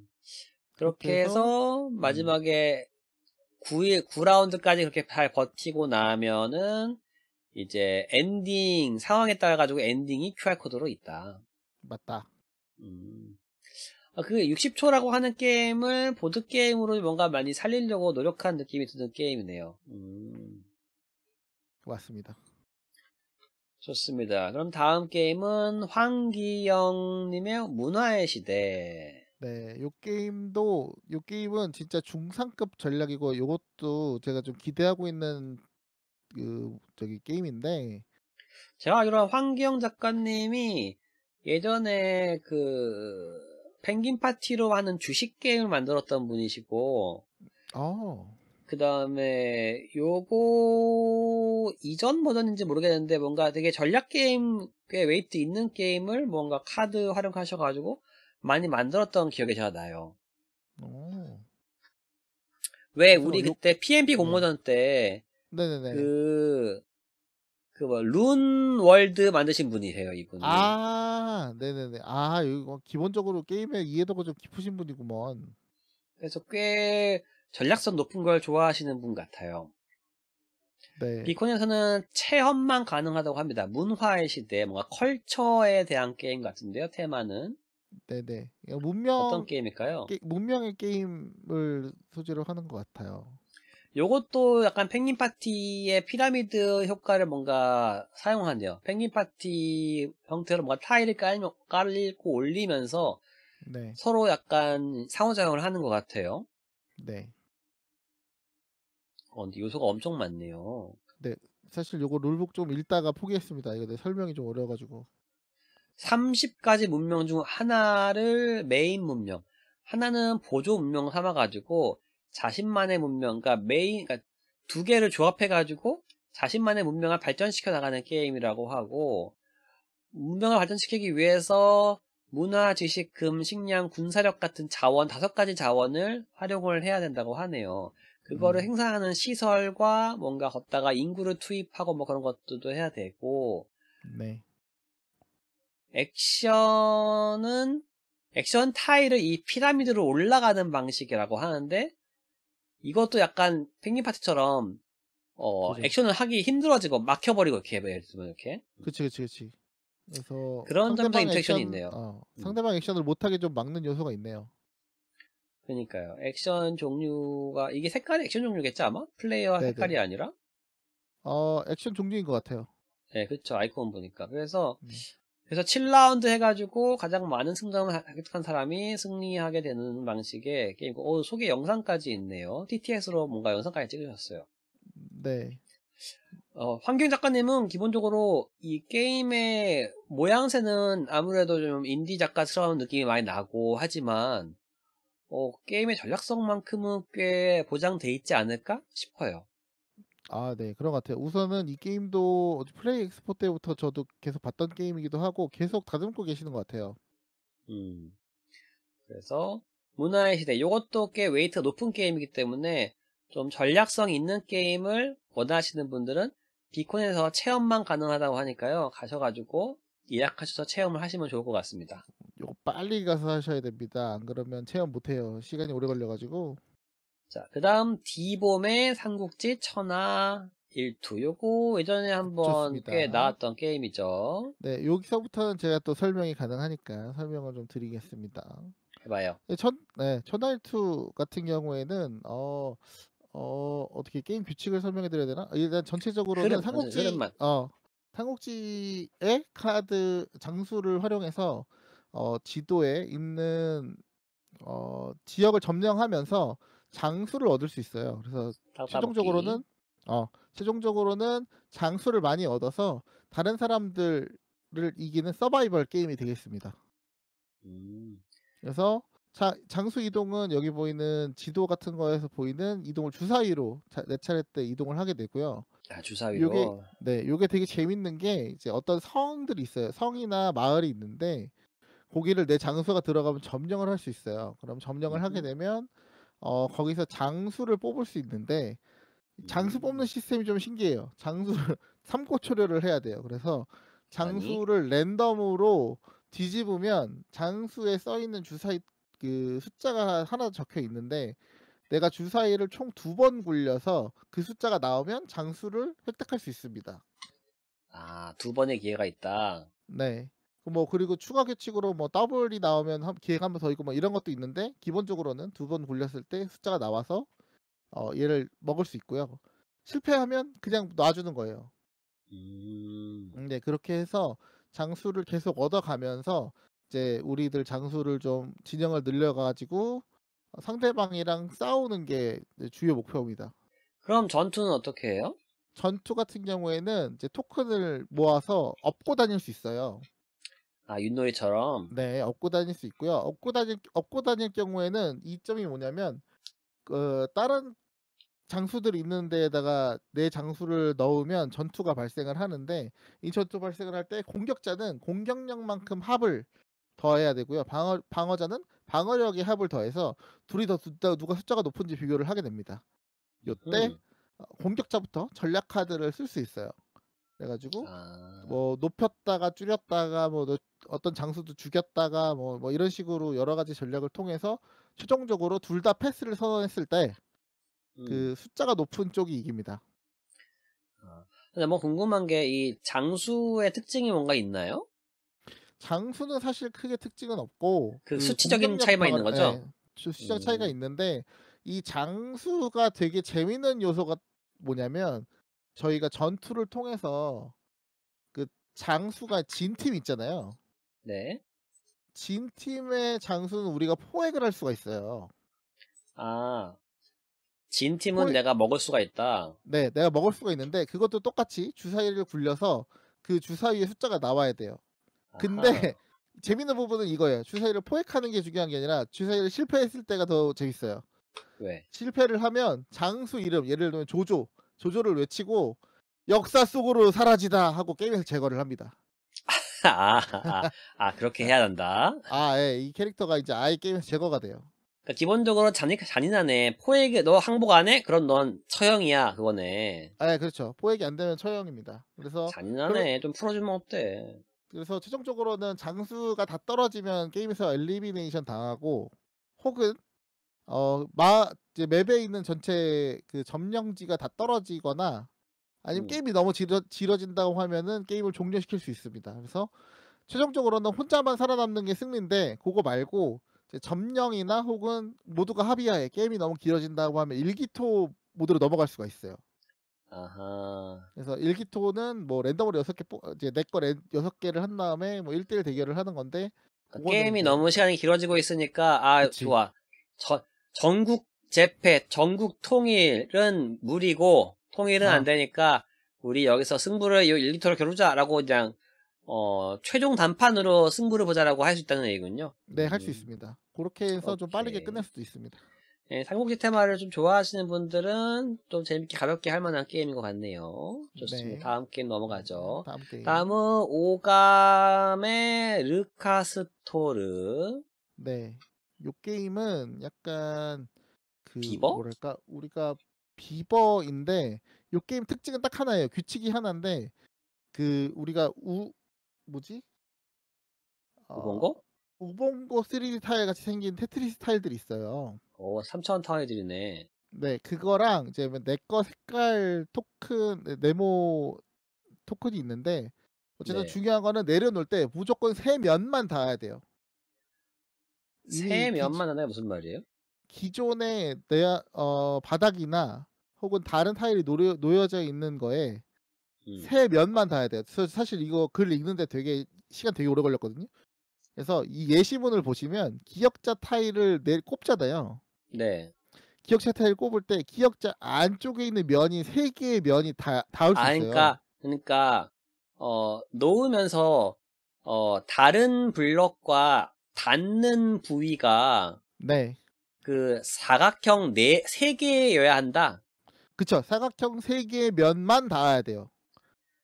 그렇게 해서 음. 마지막에 9일 9라운드까지 그렇게 잘 버티고 나면은 이제 엔딩 상황에 따라 가지고 엔딩이 QR 코드로 있다. 맞다. 음. 아, 그 60초라고 하는 게임을 보드 게임으로 뭔가 많이 살리려고 노력한 느낌이 드는 게임이네요. 음. 맞습니다. 좋습니다. 그럼 다음 게임은 황기영님의 문화의 시대. 네, 요 게임도 요 게임은 진짜 중상급 전략이고 요것도 제가 좀 기대하고 있는 그 저기 게임인데 제가 알기로 황기영 작가님이 예전에 그 펭귄 파티로 하는 주식 게임을 만들었던 분이시고 어. 그 다음에 요거 이전 버전인지 모르겠는데 뭔가 되게 전략 게임 꽤 웨이트 있는 게임을 뭔가 카드 활용하셔가지고 많이 만들었던 기억이 제가 나요. 오. 왜 우리 그때 요... PMP 네. 공모전 때 네네네. 그, 그 뭐, 룬 월드 만드신 분이세요, 이분이. 아, 네네네. 아, 이거 기본적으로 게임의 이해도가 좀 깊으신 분이구먼. 그래서 꽤 전략성 높은 걸 좋아하시는 분 같아요. 네. 비콘에서는 체험만 가능하다고 합니다. 문화의 시대, 뭔가 컬처에 대한 게임 같은데요, 테마는. 네네. 그러니까 문명 어떤 게임일까요? 게, 문명의 게임을 소재로 하는 것 같아요. 요것도 약간 펭귄 파티의 피라미드 효과를 뭔가 사용한대요. 펭귄 파티 형태로 뭔가 타일을 깔며, 깔고 올리면서 네. 서로 약간 상호작용을 하는 것 같아요. 네. 어, 근데 요소가 엄청 많네요. 네. 사실 요거 롤북 좀 읽다가 포기했습니다. 이거 내 설명이 좀 어려워가지고. 30가지 문명 중 하나를 메인 문명, 하나는 보조 문명 삼아가지고 자신만의 문명, 과 그러니까 메인, 그러니까 두 개를 조합해가지고 자신만의 문명을 발전시켜 나가는 게임이라고 하고, 문명을 발전시키기 위해서 문화, 지식, 금, 식량, 군사력 같은 자원, 다섯 가지 자원을 활용을 해야 된다고 하네요. 그거를 음. 행사하는 시설과 뭔가 걷다가 인구를 투입하고 뭐 그런 것들도 해야 되고, 네. 액션은 액션 타일을 이 피라미드로 올라가는 방식이라고 하는데 이것도 약간 펭귄 파티처럼 어 그치. 액션을 하기 힘들어지고 막혀버리고 이렇게 해봐요, 예를 들면 이렇게 그치 그치 그치 그래서 그런 점에서 인터액션이 있네요 어, 음. 상대방 액션을 못하게 좀 막는 요소가 있네요 그러니까요 액션 종류가 이게 색깔이 액션 종류겠죠 아마 플레이어 네네. 네. 색깔이 아니라 어 액션 종류인 것 같아요 네 그렇죠 아이콘 보니까 그래서 음. 그래서 7라운드 해가지고 가장 많은 승점을 획득한 사람이 승리하게 되는 방식의 게임이고, 오, 어, 속에 영상까지 있네요. t t s 로 뭔가 영상까지 찍으셨어요. 네. 어, 황경 작가님은 기본적으로 이 게임의 모양새는 아무래도 좀 인디 작가스러운 느낌이 많이 나고 하지만 어, 게임의 전략성만큼은 꽤 보장돼 있지 않을까 싶어요. 아, 네, 그런 것 같아요. 우선은 이 게임도 플레이 엑스포 때부터 저도 계속 봤던 게임이기도 하고 계속 다듬고 계시는 것 같아요. 음. 그래서 문화의 시대. 이것도 꽤 웨이트가 높은 게임이기 때문에 좀 전략성 있는 게임을 원하시는 분들은 비콘에서 체험만 가능하다고 하니까요. 가셔가지고 예약하셔서 체험을 하시면 좋을 것 같습니다. 음, 요거 빨리 가서 하셔야 됩니다. 안 그러면 체험 못해요. 시간이 오래 걸려가지고. 자, 그 다음 디봄의 삼국지 천하 일투 요거 예전에 한번 꽤 나왔던 게임이죠. 네, 여기서부터는 제가 또 설명이 가능하니까 설명을 좀 드리겠습니다. 해봐요. 네, 천, 네, 천하일투 같은 경우에는 어, 어, 어떻게 게임 규칙을 설명해 드려야 되나? 일단 전체적으로는 흐름, 삼국지 흐름만. 어, 삼국지의 카드 장수를 활용해서 어, 지도에 있는 어, 지역을 점령하면서 장수를 얻을 수 있어요. 그래서 최종적으로는 어 최종적으로는 장수를 많이 얻어서 다른 사람들을 이기는 서바이벌 게임이 되겠습니다. 음. 그래서 자, 장수 이동은 여기 보이는 지도 같은 거에서 보이는 이동을 주사위로 자, 내 네 차례 때 이동을 하게 되고요. 아, 주사위로. 요게, 네, 요게 되게 재밌는 게 이제 어떤 성들이 있어요. 성이나 마을이 있는데 거기를 내 장수가 들어가면 점령을 할 수 있어요. 그럼 점령을 음. 하게 되면 어, 거기서 장수를 뽑을 수 있는데 장수 뽑는 음. 시스템이 좀 신기해요. 장수를 삼고 초료를 해야 돼요. 그래서 장수를 아니? 랜덤으로 뒤집으면 장수에 써 있는 주사위 그 숫자가 하나 적혀 있는데 내가 주사위를 총 두 번 굴려서 그 숫자가 나오면 장수를 획득할 수 있습니다. 아, 두 번의 기회가 있다. 네. 뭐 그리고 추가 규칙으로 뭐 더블이 나오면 기획가한번더 있고 뭐 이런 것도 있는데 기본적으로는 두 번 굴렸을 때 숫자가 나와서 어 얘를 먹을 수 있고요. 실패하면 그냥 놔주는 거예요. 음. 음. 네 그렇게 해서 장수를 계속 얻어가면서 이제 우리들 장수를 좀 진영을 늘려가지고 상대방이랑 싸우는 게 주요 목표입니다. 그럼 전투는 어떻게 해요? 전투 같은 경우에는 이제 토큰을 모아서 업고 다닐 수 있어요. 아, 윷놀이처럼? 네, 업고 다닐 수 있고요. 업고 다닐, 업고 다닐 경우에는 이점이 뭐냐면, 그, 다른 장수들 있는 데에다가 내 장수를 넣으면 전투가 발생을 하는데, 이 전투 발생을 할 때 공격자는 공격력만큼 합을 더해야 되고요. 방어, 방어자는 방어력의 합을 더해서 둘이 더 누가 숫자가 높은지 비교를 하게 됩니다. 요때 음. 어, 공격자부터 전략 카드를 쓸 수 있어요. 그래가지고 아... 뭐 높였다가 줄였다가 뭐 어떤 장수도 죽였다가 뭐, 뭐 이런 식으로 여러 가지 전략을 통해서 최종적으로 둘 다 패스를 선언했을 때그 음. 숫자가 높은 쪽이 이깁니다. 아. 근데 뭐 궁금한 게 이 장수의 특징이 뭔가 있나요? 장수는 사실 크게 특징은 없고 그, 그 수치적인 차이만 있는 거죠. 네, 수치적 음. 차이가 있는데 이 장수가 되게 재밌는 요소가 뭐냐면 저희가 전투를 통해서 그 장수가 진 팀 있잖아요. 네. 진 팀의 장수는 우리가 포획을 할 수가 있어요. 아. 진 팀은 포획... 내가 먹을 수가 있다. 네, 내가 먹을 수가 있는데 그것도 똑같이 주사위를 굴려서 그 주사위의 숫자가 나와야 돼요. 근데 아하. 재밌는 부분은 이거예요. 주사위를 포획하는 게 중요한 게 아니라 주사위를 실패했을 때가 더 재밌어요. 왜? 실패를 하면 장수 이름 예를 들면 조조 조조를 외치고 역사 속으로 사라지다 하고 게임에서 제거를 합니다. 아, 아, 아 그렇게 해야 한다. 아, 예, 이 캐릭터가 이제 아예 게임에서 제거가 돼요. 그러니까 기본적으로 잔, 잔인하네. 포획에 너 항복 안 해? 그럼 넌 처형이야 그거네. 아, 예, 그렇죠. 포획이 안 되면 처형입니다. 그래서 잔인하네. 그래, 좀 풀어주면 어때? 그래서 최종적으로는 장수가 다 떨어지면 게임에서 엘리미네이션 당하고 혹은 어, 마, 이제 맵에 있는 전체 그 점령지가 다 떨어지거나 아니면 음. 게임이 너무 지러, 진다고 하면은 게임을 종료시킬 수 있습니다. 그래서 최종적으로는 혼자만 살아남는 게 승리인데 그거 말고 점령이나 혹은 모두가 합의하에 게임이 너무 길어진다고 하면 일기토 모드로 넘어갈 수가 있어요. 아하. 그래서 일기토는 뭐 랜덤으로 여섯 개 이제 내거 여섯 개를 한 다음에 뭐 1대1 대결을 하는 건데 아, 게임이 뭐... 너무 시간이 길어지고 있으니까 아 그치. 좋아. 저 전국 재패, 전국 통일은 무리고 통일은 아. 안 되니까 우리 여기서 승부를 1리터로 겨루자라고 그냥 어, 최종 단판으로 승부를 보자라고 할 수 있다는 얘기군요. 네, 할수 음. 있습니다. 그렇게 해서 오케이. 좀 빠르게 끝낼 수도 있습니다. 네, 삼국지 테마를 좀 좋아하시는 분들은 좀 재밌게 가볍게 할 만한 게임인 것 같네요. 좋습니다. 네. 다음 게임 넘어가죠. 네, 다음 게임. 다음은 오감의 르카스토르. 네. 요 게임은 약간 그 비버? 뭐랄까 우리가 비버인데 요 게임 특징은 딱 하나예요. 규칙이 하나인데 그 우리가 우 뭐지? 우봉고? 어, 우봉고 3D 타일 같이 생긴 테트리스 타일들이 있어요. 어, 3차원 타일들이네. 네, 그거랑 이제 뭐 내거 색깔 토큰 네, 네모 토큰이 있는데 어쨌든 네. 중요한 거는 내려놓을 때 무조건 세 면만 닿아야 돼요. 세면만하나네 무슨 말이에요? 기존의 내 어, 바닥이나 혹은 다른 타일이 노려, 놓여져 있는 거에 세 면만 닿아야 돼요. 사실 이거 글 읽는데 되게 시간 되게 오래 걸렸거든요. 그래서 이 예시문을 보시면 기역자 타일을 내일 꼽잖아요. 네. 기역자 타일 꼽을 때 기역자 안쪽에 있는 면이 세 개의 면이 다 닿을 수 아, 있어요. 그러니까 그러니까 어 놓으면서 어 다른 블럭과 닿는 부위가 네. 그 사각형 네, 세 개여야 한다. 그쵸. 사각형 세 개의 면만 닿아야 돼요.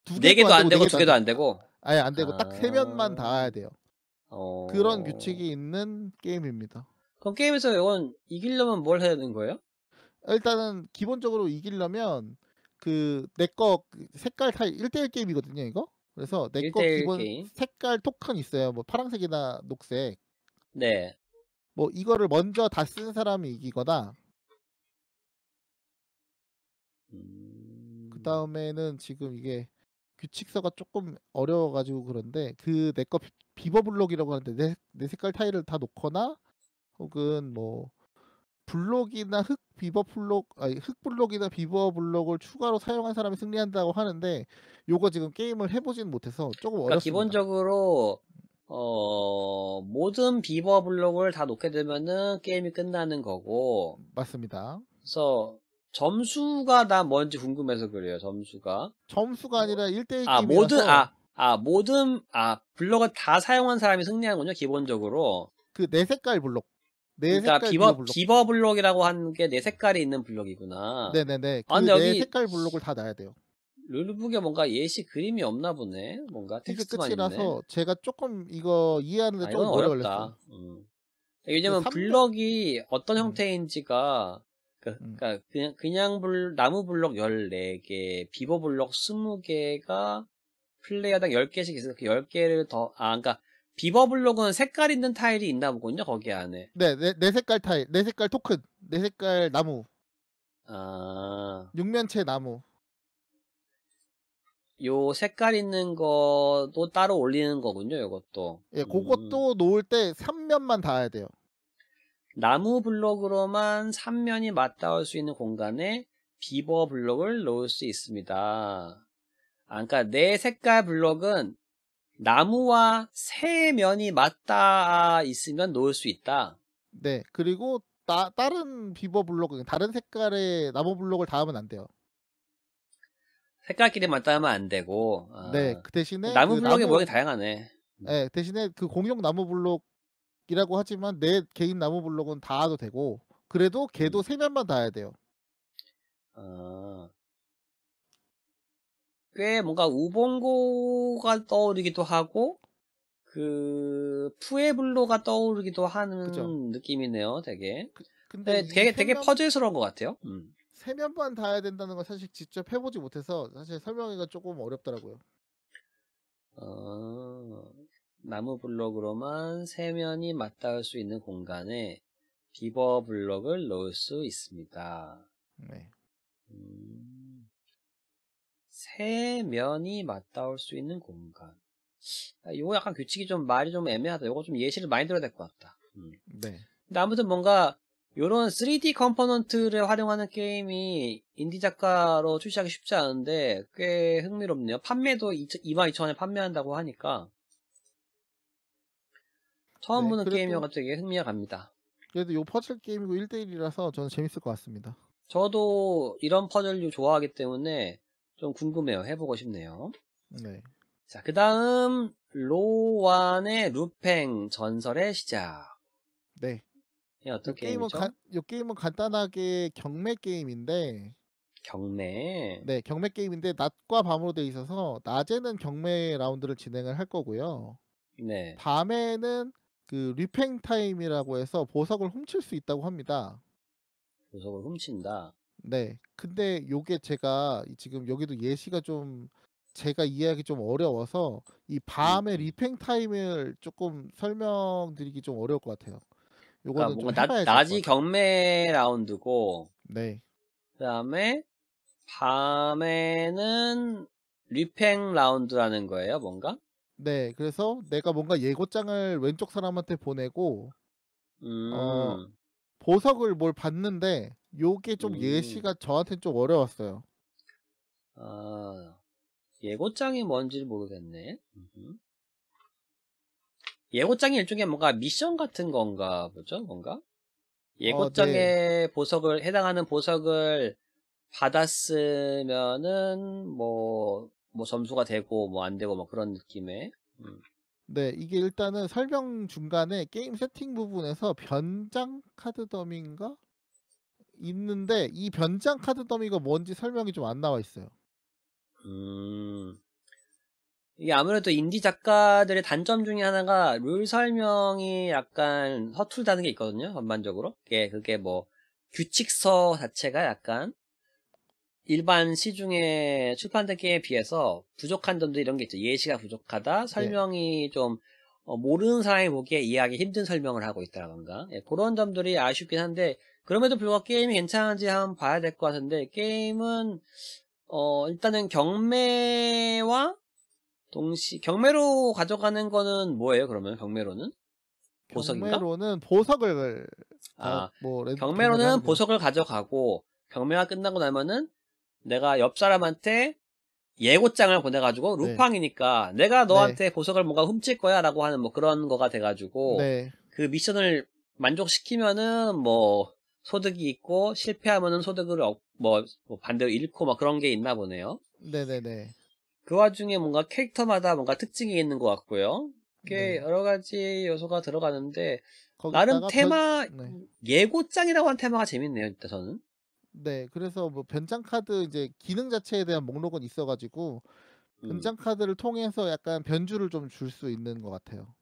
두네 개도 안 네 되고 두 개도 안 되고. 아예 안 되고 아... 딱세 면만 닿아야 돼요. 어... 그런 규칙이 어. 있는 게임입니다. 그럼 게임에서 이건 이기려면 뭘 해야 되는 거예요? 일단은 기본적으로 이기려면 그내거 그 색깔 타 1대1 게임이거든요, 이거. 그래서 내 거 기본 색깔 토큰 있어요. 뭐 파란색이나 녹색. 네. 뭐 이거를 먼저 다 쓴 사람이 이기거나 음. 그 다음에는 지금 이게 규칙서가 조금 어려워가지고 그런데 그 내 거 비버블록이라고 하는데 내, 내 색깔 타일을 다 놓거나 혹은 뭐 블록이나 흑 비버 블록 아니 흑 블록이나 비버 블록을 추가로 사용한 사람이 승리한다고 하는데 요거 지금 게임을 해보진 못해서 조금 그러니까 어렵습니다. 기본적으로 어 모든 비버 블록을 다 놓게 되면은 게임이 끝나는 거고 맞습니다. 그래서 점수가 다 뭔지 궁금해서 그래요. 점수가 점수가 뭐, 아니라 1대1 아, 모든 아, 아 모든 아 블록을 다 사용한 사람이 승리하는군요. 기본적으로 그 네 색깔 블록 네 그러니까 비버 블록. 비버 블록이라고 하는 게 네 색깔이 있는 블록이구나. 네네네. 그 아, 근네 여기 색깔 블록을 다놔야 돼요. 룰북에 뭔가 예시 그림이 없나 보네. 뭔가 텍스트만 끝이라서 제가 조금 이거 이해하는데 아, 조금 오래 걸요 음. 왜냐면 그 블럭이 어떤 음. 형태인지가 그, 음. 러니까 그냥 그냥 불, 나무 블록 14개, 비버 블록 20개가 플레이어당 10개씩 있어서 그 10개를 더, 아, 그러니까 비버블록은 색깔 있는 타일이 있나 보군요 거기 안에 네, 네, 네 색깔 타일 네 색깔 토큰 네 색깔 나무 아 육면체 나무 요 색깔 있는 거도 따로 올리는 거군요 요것도 예 그것도 음. 놓을 때 3면만 닿아야 돼요 나무 블록으로만 3면이 맞닿을 수 있는 공간에 비버 블록을 놓을 수 있습니다 아, 그러니까 네 색깔 블록은 나무와 세 면이 맞다 있으면 놓을 수 있다. 네, 그리고 따, 다른 비버 블록, 다른 색깔의 나무 블록을 닿으면 안 돼요. 색깔끼리 맞닿으면 안 되고. 아. 네, 그 대신에 나무 그 블록의 나무, 모양이 다양하네. 음. 네, 대신에 그 공용 나무 블록이라고 하지만 내 개인 나무 블록은 닿아도 되고, 그래도 걔도 음. 세 면만 닿아야 돼요. 아, 꽤 뭔가 우봉고가 떠오르기도 하고 그 푸에블로가 떠오르기도 하는 그쵸. 느낌이네요, 되게. 그, 근데, 근데 네, 되게 되게 퍼즐스러운 것 같아요. 음. 세면반 닿아야 된다는 걸 사실 직접 해보지 못해서 사실 설명하기가 조금 어렵더라고요. 어, 나무 블럭으로만 세면이 맞닿을 수 있는 공간에 비버 블럭을 넣을 수 있습니다. 네. 음... 세 면이 맞닿을 수 있는 공간. 이거 아, 약간 규칙이 좀 말이 좀 애매하다. 이거 좀 예시를 많이 들어야 될 것 같다. 음. 네. 근데 아무튼 뭔가 이런 3D 컴포넌트를 활용하는 게임이 인디 작가로 출시하기 쉽지 않은데 꽤 흥미롭네요. 판매도 22,000원에 판매한다고 하니까 처음 네, 보는 게임이어서 되게 흥미가 갑니다. 그래도 이 퍼즐 게임이고 1대1이라서 저는 재밌을 것 같습니다. 저도 이런 퍼즐류 좋아하기 때문에 좀 궁금해요. 해보고 싶네요. 네. 자, 그 다음, 로완의 루팽 전설의 시작. 네. 이 예, 어떻게 게임은 간, 이 게임은 간단하게 경매 게임인데 경매. 네, 경매 게임인데 낮과 밤으로 되어 있어서 낮에는 경매 라운드를 진행을 할 거고요. 네. 밤에는 그 리팽 타임이라고 해서 보석을 훔칠 수 있다고 합니다. 보석을 훔친다. 네. 근데 요게 제가 지금 여기도 예시가 좀 제가 이해하기 좀 어려워서 이 네. 밤의 리팽 타임을 조금 설명드리기 좀 어려울 것 같아요. 그러니까 요거는 좀 뭔가 낮, 이 경매 라운드고 네. 그다음에 밤에는 리팽 라운드라는 거예요, 뭔가? 네. 그래서 내가 뭔가 예고장을 왼쪽 사람한테 보내고 어 음. 어. 보석을 뭘 받는데 요게 좀 음. 예시가 저한테 좀 어려웠어요. 아, 예고장이 뭔지를 모르겠네. 예고장이 일종의 뭔가 미션 같은 건가 보죠, 뭔가? 예고장의 어, 네. 보석을, 해당하는 보석을 받았으면은, 뭐, 뭐 점수가 되고, 뭐 안 되고, 뭐 그런 느낌의. 음. 네, 이게 일단은 설명 중간에 게임 세팅 부분에서 변장 카드 더미인가? 있는데 이 변장 카드 더미가 뭔지 설명이 좀 안 나와 있어요. 음. 이게 아무래도 인디 작가들의 단점 중에 하나가 룰 설명이 약간 허툴다는 게 있거든요, 전반적으로. 그게, 그게 뭐, 규칙서 자체가 약간 일반 시중에 출판된 게임에 비해서 부족한 점도 이런 게 있죠. 예시가 부족하다, 네. 설명이 네. 좀, 어, 모르는 사람이 보기에 이해하기 힘든 설명을 하고 있다라던가. 예, 그런 점들이 아쉽긴 한데, 그럼에도 불구하고 게임이 괜찮은지 한번 봐야 될 것 같은데 게임은 어 일단은 경매와 동시 경매로 가져가는 거는 뭐예요? 그러면 경매로는 보석인가? 경매로는 보석을 아, 뭐 경매로는 보석을 가져가고 경매가 끝나고 나면은 내가 옆 사람한테 예고장을 보내가지고 네. 루팡이니까 네. 내가 너한테 네. 보석을 뭔가 훔칠 거야라고 하는 뭐 그런 거가 돼가지고 네. 그 미션을 만족시키면은 뭐 소득이 있고 실패하면은 소득을 어, 뭐, 뭐 반대로 잃고 막 그런 게 있나 보네요. 네네네. 그 와중에 뭔가 캐릭터마다 뭔가 특징이 있는 것 같고요. 꽤 네. 여러 가지 요소가 들어가는데 나름 테마 변... 네. 예고장이라고 하는 테마가 재밌네요. 일단 저는. 네, 그래서 뭐 변장 카드 이제 기능 자체에 대한 목록은 있어가지고 음. 변장 카드를 통해서 약간 변주를 좀 줄 수 있는 것 같아요.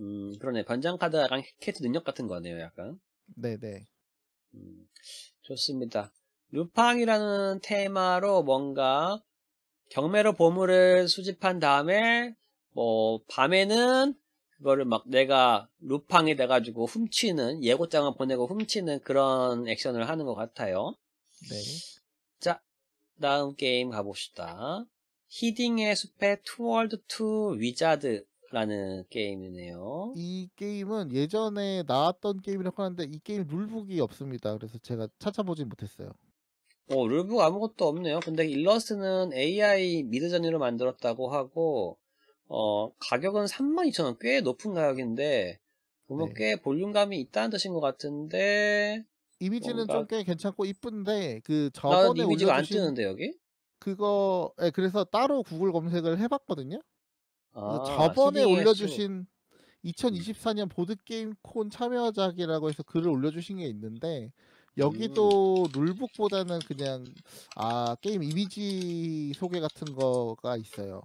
음, 그러네. 변장 카드 약간 캐릭터 능력 같은 거네요, 약간. 네, 네. 음, 좋습니다. 루팡이라는 테마로 뭔가 경매로 보물을 수집한 다음에 뭐 밤에는 그거를 막 내가 루팡이 돼가지고 훔치는 예고장을 보내고 훔치는 그런 액션을 하는 것 같아요. 네. 자 다음 게임 가봅시다. 히딩의 숲의 투월드 투 위자드 라는 게임이네요. 이 게임은 예전에 나왔던 게임이라고 하는데 이 게임 룰북이 없습니다. 그래서 제가 찾아보진 못했어요. 어, 룰북 아무것도 없네요. 근데 일러스트는 AI 미드전으로 만들었다고 하고 어, 가격은 32,000원 꽤 높은 가격인데 보면 네. 꽤 볼륨감이 있다는 뜻인 것 같은데 이미지는 좀 꽤 괜찮고 이쁜데 그 저번에 이미지가 올려주신 안 뜨는데 여기 그거 예, 그래서 따로 구글 검색을 해봤거든요. 아, 저번에 c 올려주신 2024년 보드게임콘 참여작이라고 해서 글을 올려주신 게 있는데 여기도 음. 룰북보다는 그냥 아 게임 이미지 소개 같은 거가 있어요.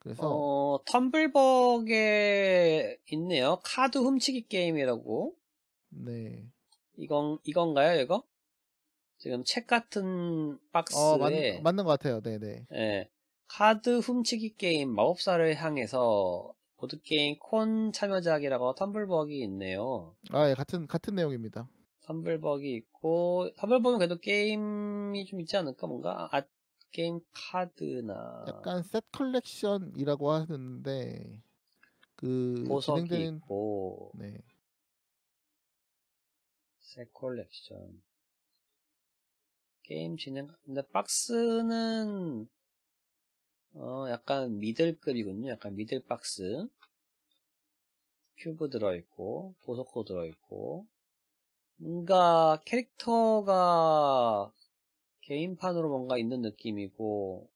그래서 어, 텀블벅에 있네요. 카드 훔치기 게임이라고. 네. 이건 이건가요, 이거? 지금 책 같은 박스에 어, 맞, 는것 같아요. 네, 네. 예. 카드 훔치기 게임 마법사를 향해서 보드게임 콘 참여작이라고 텀블벅이 있네요. 아, 예, 같은, 같은 내용입니다. 텀블벅이 있고, 텀블벅은 그래도 게임이 좀 있지 않을까, 뭔가? 아, 게임 카드나. 약간 셋 컬렉션이라고 하는데, 그, 보석이 있고. 네. 셋 컬렉션. 게임 진행, 근데 박스는 어, 약간 미들급이군요. 약간 미들박스. 큐브 들어있고, 보석고 들어있고. 뭔가 캐릭터가 개인판으로 뭔가 있는 느낌이고,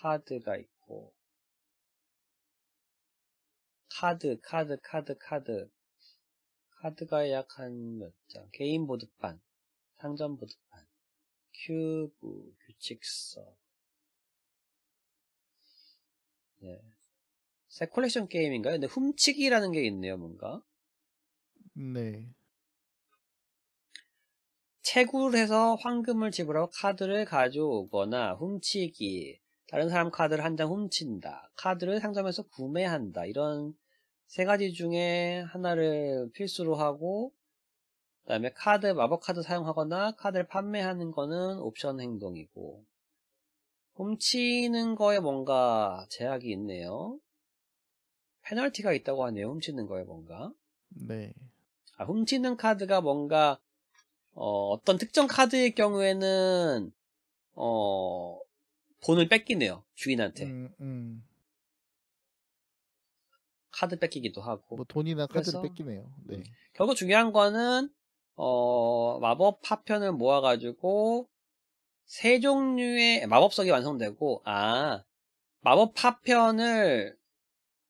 카드가 있고, 카드, 카드, 카드, 카드. 카드가 약 한 몇 장. 개인 보드판, 상점 보드판, 큐브, 규칙서, 네. 새 컬렉션 게임인가요? 근데 훔치기라는 게 있네요, 뭔가. 네. 채굴해서 황금을 지불하고 카드를 가져오거나 훔치기, 다른 사람 카드를 한 장 훔친다, 카드를 상점에서 구매한다, 이런 세 가지 중에 하나를 필수로 하고, 그 다음에 카드, 마법 카드 사용하거나 카드를 판매하는 거는 옵션 행동이고, 훔치는 거에 뭔가 제약이 있네요. 페널티가 있다고 하네요. 훔치는 거에 뭔가. 네. 아, 훔치는 카드가 뭔가 어, 떤 특정 카드의 경우에는 어, 본을 뺏기네요. 주인한테. 음, 음. 카드 뺏기기도 하고. 뭐 돈이나 카드를 뺏기네요. 네. 음. 결국 중요한 거는 어, 마법 파편을 모아가지고 세 종류의 마법석이 완성되고 아 마법 파편을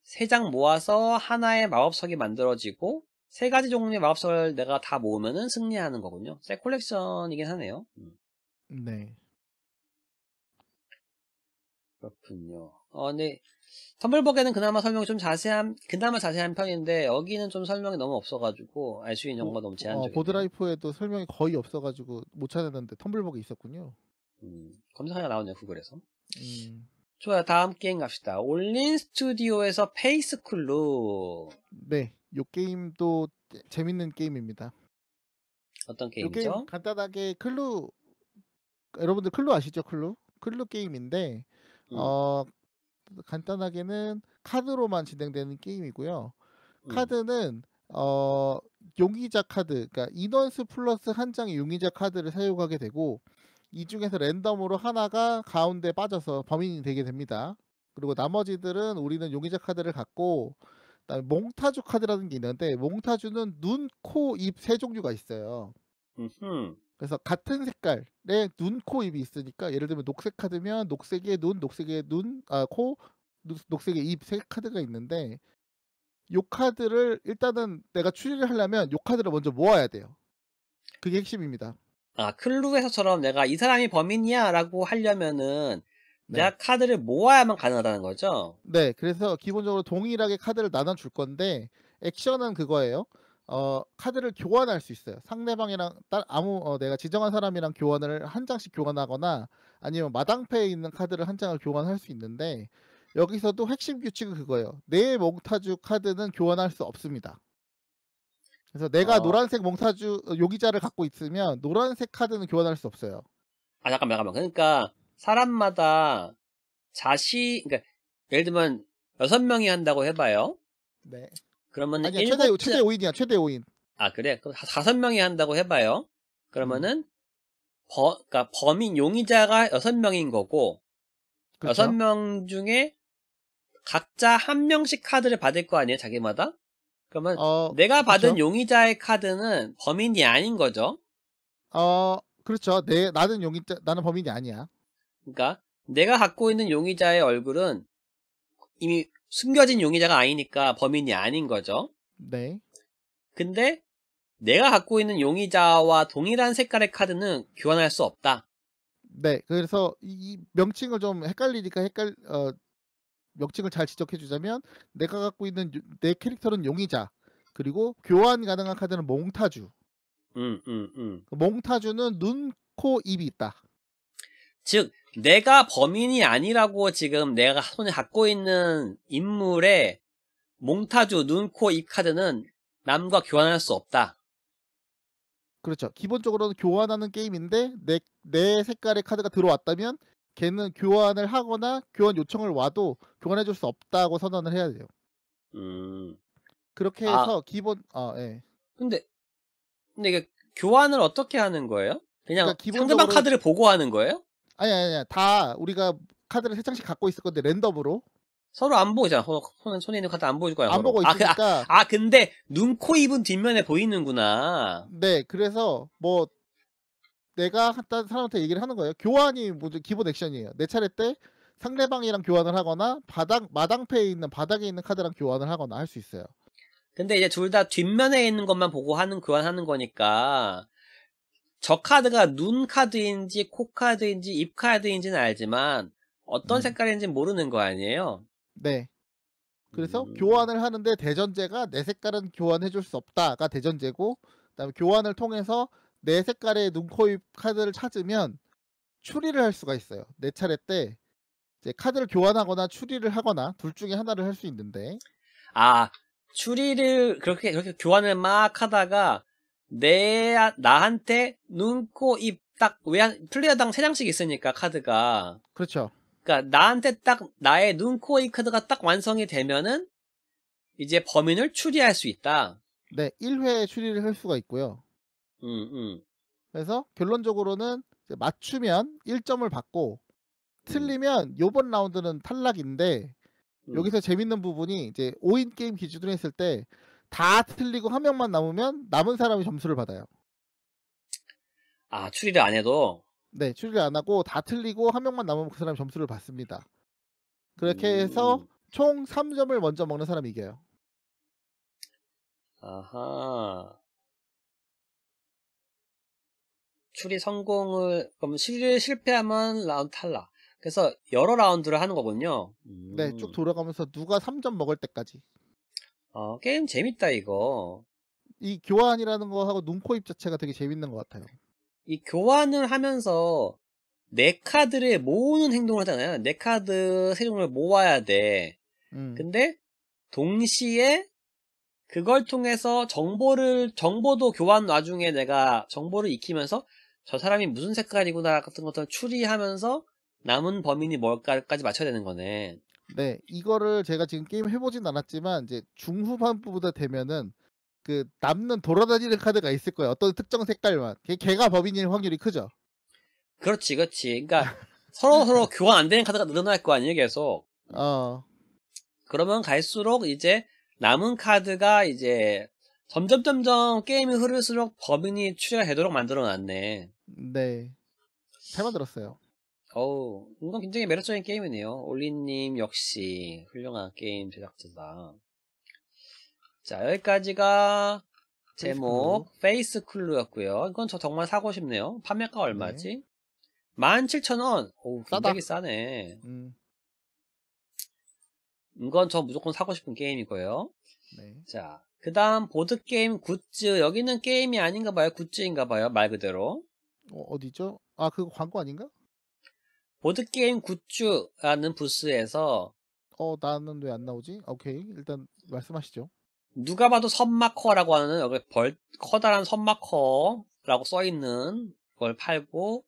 세 장 모아서 하나의 마법석이 만들어지고 세 가지 종류의 마법석을 내가 다 모으면은 승리하는 거군요. 새 콜렉션이긴 하네요. 음. 네. 그렇군요. 어, 근데 텀블벅에는 그나마 설명이 좀 자세한 그나마 자세한 편인데 여기는 좀 설명이 너무 없어가지고 알 수 있는 정보가 어, 너무 제한적이에요. 어, 보드라이프에도 설명이 거의 없어가지고 못 찾았는데 텀블벅에 있었군요. 음, 검색하니 나오네요, 구글에서. 음. 좋아요, 다음 게임 갑시다. 올린 스튜디오에서 페이스클루. 네, 요 게임도 재밌는 게임입니다. 어떤 게임이죠? 게임 간단하게 클루, 여러분들 클루 아시죠? 클루? 클루 게임인데, 음. 어, 간단하게는 카드로만 진행되는 게임이고요. 음. 카드는 어 용의자 카드, 그러니까 인원수 플러스 한 장의 용의자 카드를 사용하게 되고 이 중에서 랜덤으로 하나가 가운데 빠져서 범인이 되게 됩니다. 그리고 나머지들은 우리는 용의자 카드를 갖고 그다음에 몽타주 카드라는 게 있는데 몽타주는 눈, 코, 입 세 종류가 있어요. 그래서 같은 색깔의 눈, 코, 입이 있으니까 예를 들면 녹색 카드면 녹색의 눈, 녹색의 눈, 아, 코, 녹색의 입 세 카드가 있는데 요 카드를 일단은 내가 추리를 하려면 요 카드를 먼저 모아야 돼요. 그게 핵심입니다. 아, 클루에서처럼 내가 이 사람이 범인이야 라고 하려면은 네. 내가 카드를 모아야만 가능하다는 거죠? 네, 그래서 기본적으로 동일하게 카드를 나눠줄 건데 액션은 그거예요. 어, 카드를 교환할 수 있어요. 상대방이랑 딸, 아무 어, 내가 지정한 사람이랑 교환을 한 장씩 교환하거나 아니면 마당패에 있는 카드를 한 장을 교환할 수 있는데 여기서도 핵심 규칙은 그거예요. 내 몽타주 카드는 교환할 수 없습니다. 그래서 내가 어. 노란색 몽타주 어, 요기자를 갖고 있으면 노란색 카드는 교환할 수 없어요. 아 잠깐만 잠깐만. 그러니까 사람마다 자시 그러니까 예를 들면 여섯 명이 한다고 해봐요. 네. 그러면 아니야, 최대 최대 5인이야 최대 5인. 아 그래 그럼 다섯 명이 한다고 해봐요. 그러면은 음. 범 그러니까 범인 용의자가 여섯 명인 거고 여섯 그렇죠. 명 중에 각자 한 명씩 카드를 받을 거 아니에요 자기마다? 그러면 어, 내가 받은 그렇죠? 용의자의 카드는 범인이 아닌 거죠? 어, 그렇죠. 내 나는 용의 나는 범인이 아니야. 그러니까 내가 갖고 있는 용의자의 얼굴은 이미 숨겨진 용의자가 아니니까 범인이 아닌 거죠. 네. 근데 내가 갖고 있는 용의자와 동일한 색깔의 카드는 교환할 수 없다. 네. 그래서 이 명칭을 좀 헷갈리니까 헷갈 어 명칭을 잘 지적해 주자면 내가 갖고 있는 내 캐릭터는 용의자 그리고 교환 가능한 카드는 몽타주. 음, 음, 음. 그 몽타주는 눈, 코, 입이 있다. 즉 내가 범인이 아니라고 지금 내가 손에 갖고 있는 인물의 몽타주 눈, 코, 입 카드는 남과 교환할 수 없다. 그렇죠. 기본적으로는 교환하는 게임인데 내, 내 색깔의 카드가 들어왔다면 걔는 교환을 하거나 교환 요청을 와도 교환해 줄 수 없다고 선언을 해야 돼요. 음. 그렇게 아. 해서 아. 기본 아 예. 근데 근데 이게 교환을 어떻게 하는 거예요? 그냥 그러니까 기본적으로... 상대방 카드를 보고 하는 거예요? 아니 아니 아니 다 우리가 카드를 세 장씩 갖고 있을 건데 랜덤으로 서로 안 보잖아. 손, 에 있는 카드 안 보여줄 거야. 안 서로. 보고 아, 그, 아, 있으니까. 아, 아, 아, 근데 눈, 코, 입은 뒷면에 보이는구나. 네, 그래서 뭐 내가 다른 사람한테 얘기를 하는 거예요. 교환이 기본 액션이에요. 내 차례 때 상대방이랑 교환을 하거나 바닥 마당패에 있는 바닥에 있는 카드랑 교환을 하거나 할 수 있어요. 근데 이제 둘 다 뒷면에 있는 것만 보고 하는 교환하는 거니까 저 카드가 눈 카드인지 코 카드인지 입 카드인지는 알지만 어떤 음. 색깔인지는 모르는 거 아니에요? 네. 그래서 음. 교환을 하는데 대전제가 내 색깔은 교환해 줄 수 없다가 대전제고 그다음에 교환을 통해서 네 색깔의 눈, 코, 입 카드를 찾으면 추리를 할 수가 있어요. 네 차례 때 이제 카드를 교환하거나 추리를 하거나 둘 중에 하나를 할 수 있는데 아 추리를 그렇게 그렇게 교환을 막 하다가 내 나한테 눈, 코, 입딱 외한 플레이어당 세 장씩 있으니까 카드가 그렇죠. 그러니까 나한테 딱 나의 눈, 코, 입 카드가 딱 완성이 되면은 이제 범인을 추리할 수 있다. 네, 1회 추리를 할 수가 있고요. 음, 음. 그래서 결론적으로는 맞추면 1점을 받고 틀리면 요번 라운드는 탈락인데 음. 여기서 재밌는 부분이 이제 5인 게임 기준으로 했을 때 다 틀리고 한 명만 남으면 남은 사람이 점수를 받아요. 아 추리를 안 해도 네 추리를 안 하고 다 틀리고 한 명만 남으면 그 사람이 점수를 받습니다. 그렇게 해서 음. 총 3점을 먼저 먹는 사람이 이겨요. 아하. 매출이 성공을 그럼 실, 실패하면 라운드 탈락. 그래서 여러 라운드를 하는 거군요. 음. 네, 쭉 돌아가면서 누가 3점 먹을 때까지. 어, 게임 재밌다 이거. 이 교환이라는 거하고 눈코입 자체가 되게 재밌는 것 같아요. 이 교환을 하면서 내 네 카드를 모으는 행동을 하잖아요. 내 네 카드 세 종을 모아야 돼. 음. 근데 동시에 그걸 통해서 정보를 정보도 교환 와중에 내가 정보를 익히면서 저 사람이 무슨 색깔이구나 같은 것들 추리하면서 남은 범인이 뭘까까지 맞춰야 되는 거네. 네, 이거를 제가 지금 게임 해보진 않았지만 이제 중후반부보다 되면은 그 남는 돌아다니는 카드가 있을 거예요. 어떤 특정 색깔만. 걔가 범인일 확률이 크죠. 그렇지, 그렇지. 그러니까 서로 서로 교환 안 되는 카드가 늘어날 거 아니에요, 계속. 어. 그러면 갈수록 이제 남은 카드가 이제 점점점점 게임이 흐를수록 범인이 추리가 되도록 만들어놨네. 네. 잘 만들었어요. 어우, 이건 굉장히 매력적인 게임이네요. 올리님 역시 훌륭한 게임 제작자다. 자, 여기까지가 제목 페이스 클루였고요. 이건 저 정말 사고 싶네요. 판매가 네. 얼마지? 네. 17,000원. 오, 굉장히 싸 싸네 음. 이건 저 무조건 사고 싶은 게임이고요. 네. 자, 그 다음 보드게임 굿즈 여기는 게임이 아닌가 봐요 굿즈인가 봐요 말 그대로 어, 어디죠? 아 그거 광고 아닌가? 보드게임 굿즈라는 부스에서 어 나는 왜 안 나오지? 오케이 일단 말씀하시죠 누가 봐도 선마커라고 하는 여기 벌 커다란 선마커라고 써있는 걸 팔고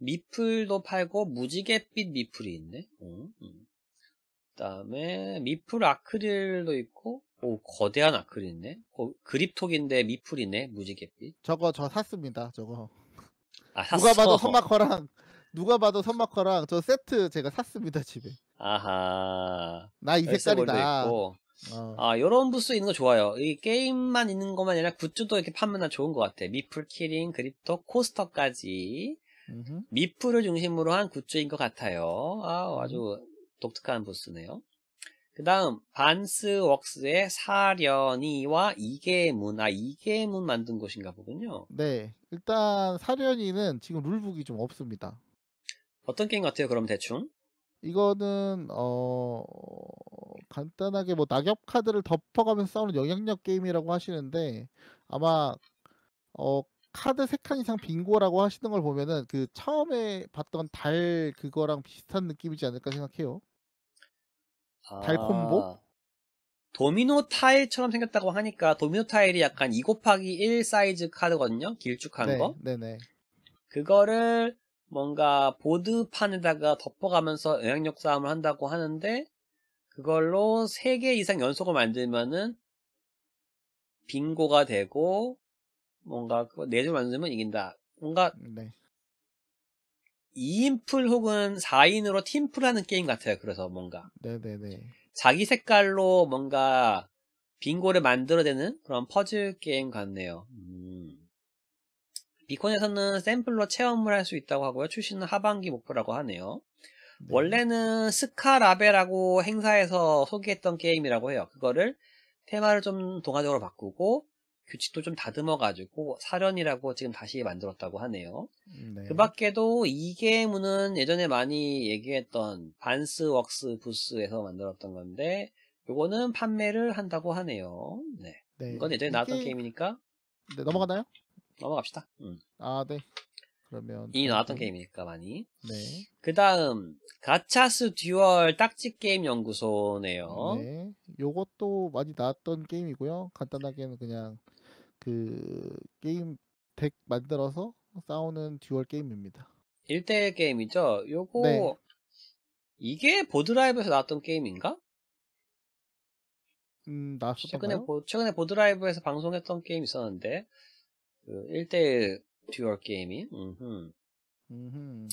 미플도 팔고 무지갯빛 미플이 있네 음, 어, 음. 어. 그 다음에 미플 아크릴도 있고 오, 거대한 아크릴이네? 어, 그립톡인데 미플이네 무지갯빛? 저거 저 샀습니다, 저거. 아, 샀어. 누가 봐도 선마커랑, 누가 봐도 선마커랑 저 세트 제가 샀습니다, 집에. 아하. 나 이 색깔이다. 있고. 어. 아, 요런 부스 있는 거 좋아요. 이 게임만 있는 것만 아니라 굿즈도 이렇게 파면 좋은 것 같아. 미플 키링, 그립톡, 코스터까지. 음흠. 미플을 중심으로 한 굿즈인 것 같아요. 아, 아주 독특한 부스네요. 그 다음 반스웍스의 사련이와 이계문 아 이계문 만든 곳인가 보군요 네 일단 사련이는 지금 룰북이 좀 없습니다 어떤 게임 같아요 그럼 대충? 이거는 어 간단하게 뭐 낙엽 카드를 덮어가면서 싸우는 영향력 게임이라고 하시는데 아마 어 카드 3칸 이상 빙고라고 하시는 걸 보면은 그 처음에 봤던 달 그거랑 비슷한 느낌이지 않을까 생각해요. 달콤보? 아, 도미노 타일처럼 생겼다고 하니까 도미노 타일이 약간 2 곱하기 1 사이즈 카드거든요. 길쭉한 네, 거. 네네. 그거를 뭔가 보드판에다가 덮어가면서 영향력 싸움을 한다고 하는데 그걸로 3개 이상 연속을 만들면은 빙고가 되고 뭔가 그거 4줄 만들면 이긴다. 뭔가 네. 2인풀 혹은 4인으로 팀플하는 게임 같아요. 그래서 뭔가. 네네네. 자기 색깔로 뭔가 빙고를 만들어내는 그런 퍼즐 게임 같네요. 음. 비콘에서는 샘플로 체험을 할 수 있다고 하고요. 출시는 하반기 목표라고 하네요. 네. 원래는 스카라베라고 행사에서 소개했던 게임이라고 해요. 그거를 테마를 좀 동화적으로 바꾸고 규칙도 좀 다듬어가지고 사련이라고 지금 다시 만들었다고 하네요. 네. 그 밖에도 이계문은 예전에 많이 얘기했던 반스웍스 부스에서 만들었던 건데 요거는 판매를 한다고 하네요. 네. 네. 이건 예전에 나왔던 게임이니까 네, 넘어가나요? 넘어갑시다. 음. 아, 네. 그러면 이미 나왔던 게임이니까 많이. 네. 그다음 가차스 듀얼 딱지 게임 연구소네요. 네. 요것도 많이 나왔던 게임이고요. 간단하게는 그냥 그 게임 덱 만들어서 싸우는 듀얼 게임입니다. 1대 게임이죠? 요거 네. 이게 보드라이브에서 나왔던 게임인가? 음, 나왔었던요 최근에 최근에 보드라이브에서 방송했던 게임 있었는데 그 1대1 듀얼 게임이 음흠. 음흠.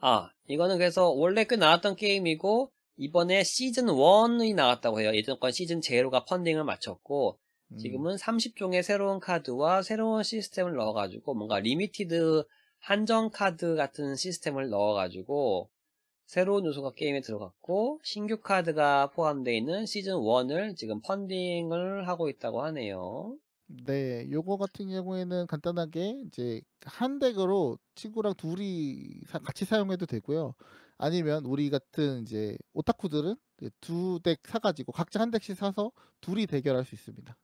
아, 이거는 그래서 원래 그 나왔던 게임이고 이번에 시즌 1이 나왔다고 해요. 예전 건 시즌 0가 펀딩을 마쳤고 지금은 30종의 새로운 카드와 새로운 시스템을 넣어가지고 뭔가 리미티드 한정 카드 같은 시스템을 넣어가지고 새로운 요소가 게임에 들어갔고 신규 카드가 포함되어 있는 시즌 1을 지금 펀딩을 하고 있다고 하네요. 네, 요거 같은 경우에는 간단하게 이제 한 덱으로 친구랑 둘이 같이 사용해도 되고요. 아니면 우리 같은 이제 오타쿠들은 두 덱 사가지고 각자 한 덱씩 사서 둘이 대결할 수 있습니다.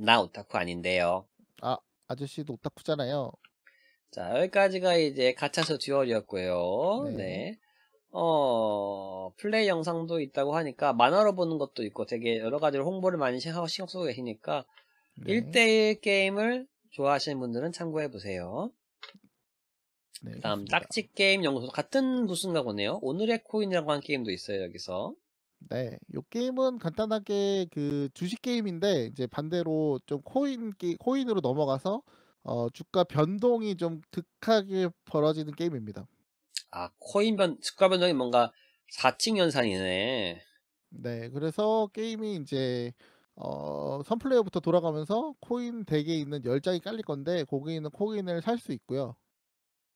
나 오타쿠 아닌데요. 아, 아저씨도 오타쿠잖아요. 자, 여기까지가 이제 가차서 듀얼이었고요. 네. 네. 어, 플레이 영상도 있다고 하니까 만화로 보는 것도 있고 되게 여러 가지로 홍보를 많이 하고 신경 쓰고 계시니까 네. 1대1 게임을 좋아하시는 분들은 참고해 보세요. 네, 다음 그렇 딱지 게임 연구소 같은 부스인가 보네요. 오늘의 코인이라고 하는 게임도 있어요 여기서. 네, 이 게임은 간단하게 그 주식 게임인데 이제 반대로 좀 코인 게, 코인으로 넘어가서 어, 주가 변동이 좀 득하게 벌어지는 게임입니다. 아, 코인 변 주가 변동이 뭔가 4층 현상이네 네, 그래서 게임이 이제 어, 선플레이어부터 돌아가면서 코인 덱에 있는 열장이 깔릴 건데 거기 있는 코인을 살 수 있고요.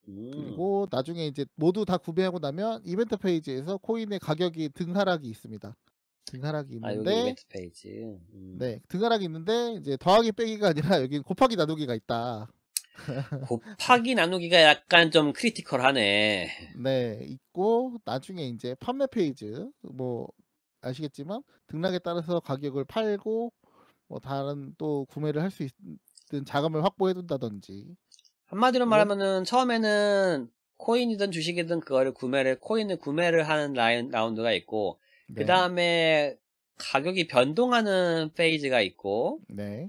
음. 그리고 나중에 이제 모두 다 구매하고 나면 이벤트 페이지에서 코인의 가격이 등하락이 있습니다. 등하락이 아, 있는데 아, 이벤트 페이지. 음. 네, 등하락이 있는데 이제 더하기 빼기가 아니라 여기 곱하기 나누기가 있다. 곱하기 나누기가 약간 좀 크리티컬하네. 네, 있고 나중에 이제 판매 페이지 뭐 아시겠지만 등락에 따라서 가격을 팔고 뭐 다른 또 구매를 할 수 있는 자금을 확보해 둔다든지 한마디로 네. 말하면은 처음에는 코인이든 주식이든 그거를 구매를 코인을 구매를 하는 라인 라운드가 있고 그 네. 그 다음에 가격이 변동하는 페이지가 있고 네.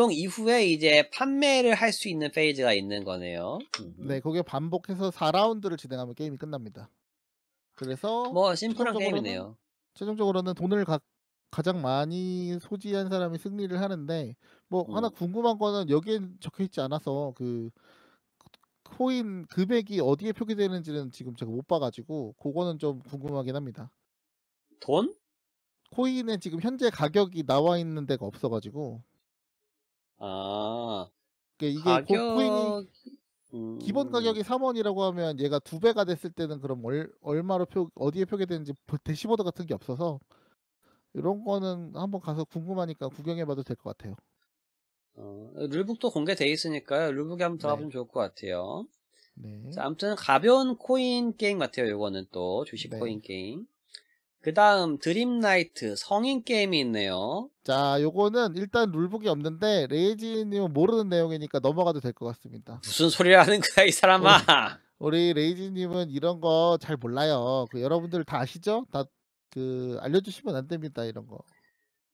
변동 이후에 이제 판매를 할 수 있는 페이지가 있는 거네요. 네, 거기에 반복해서 4라운드를 진행하면 게임이 끝납니다. 그래서 뭐 심플한 게임이네요. 최종적으로는 돈을 가, 가장 많이 소지한 사람이 승리를 하는데 뭐 음. 하나 어. 궁금한 거는 여기에 적혀 있지 않아서 그 코인 금액이 어디에 표기되는지는 지금 제가 못 봐가지고 그거는 좀 궁금하긴 합니다. 돈? 코인에 지금 현재 가격이 나와 있는 데가 없어가지고. 아. 그러니까 이게 가격... 코인이 기본 음. 가격이 3원이라고 하면 얘가 두 배가 됐을 때는 그럼 얼, 얼마로 표 어디에 표기되는지 대시보드 같은 게 없어서 이런 거는 한번 가서 궁금하니까 구경해봐도 될 것 같아요. 어, 룰북도 공개돼 있으니까요. 룰북에 한번 들어가면 네. 좋을 것 같아요. 네. 자, 아무튼 가벼운 코인 게임 같아요. 요거는 또 주식 네. 코인 게임. 그 다음 드림나이트 성인 게임이 있네요. 자, 요거는 일단 룰북이 없는데 레이지님 은 모르는 내용이니까 넘어가도 될 것 같습니다. 무슨 소리를 하는 거야 이 사람아. 우리, 우리 레이지님은 이런 거 잘 몰라요. 그 여러분들 다 아시죠? 다 그 알려주시면 안 됩니다 이런 거.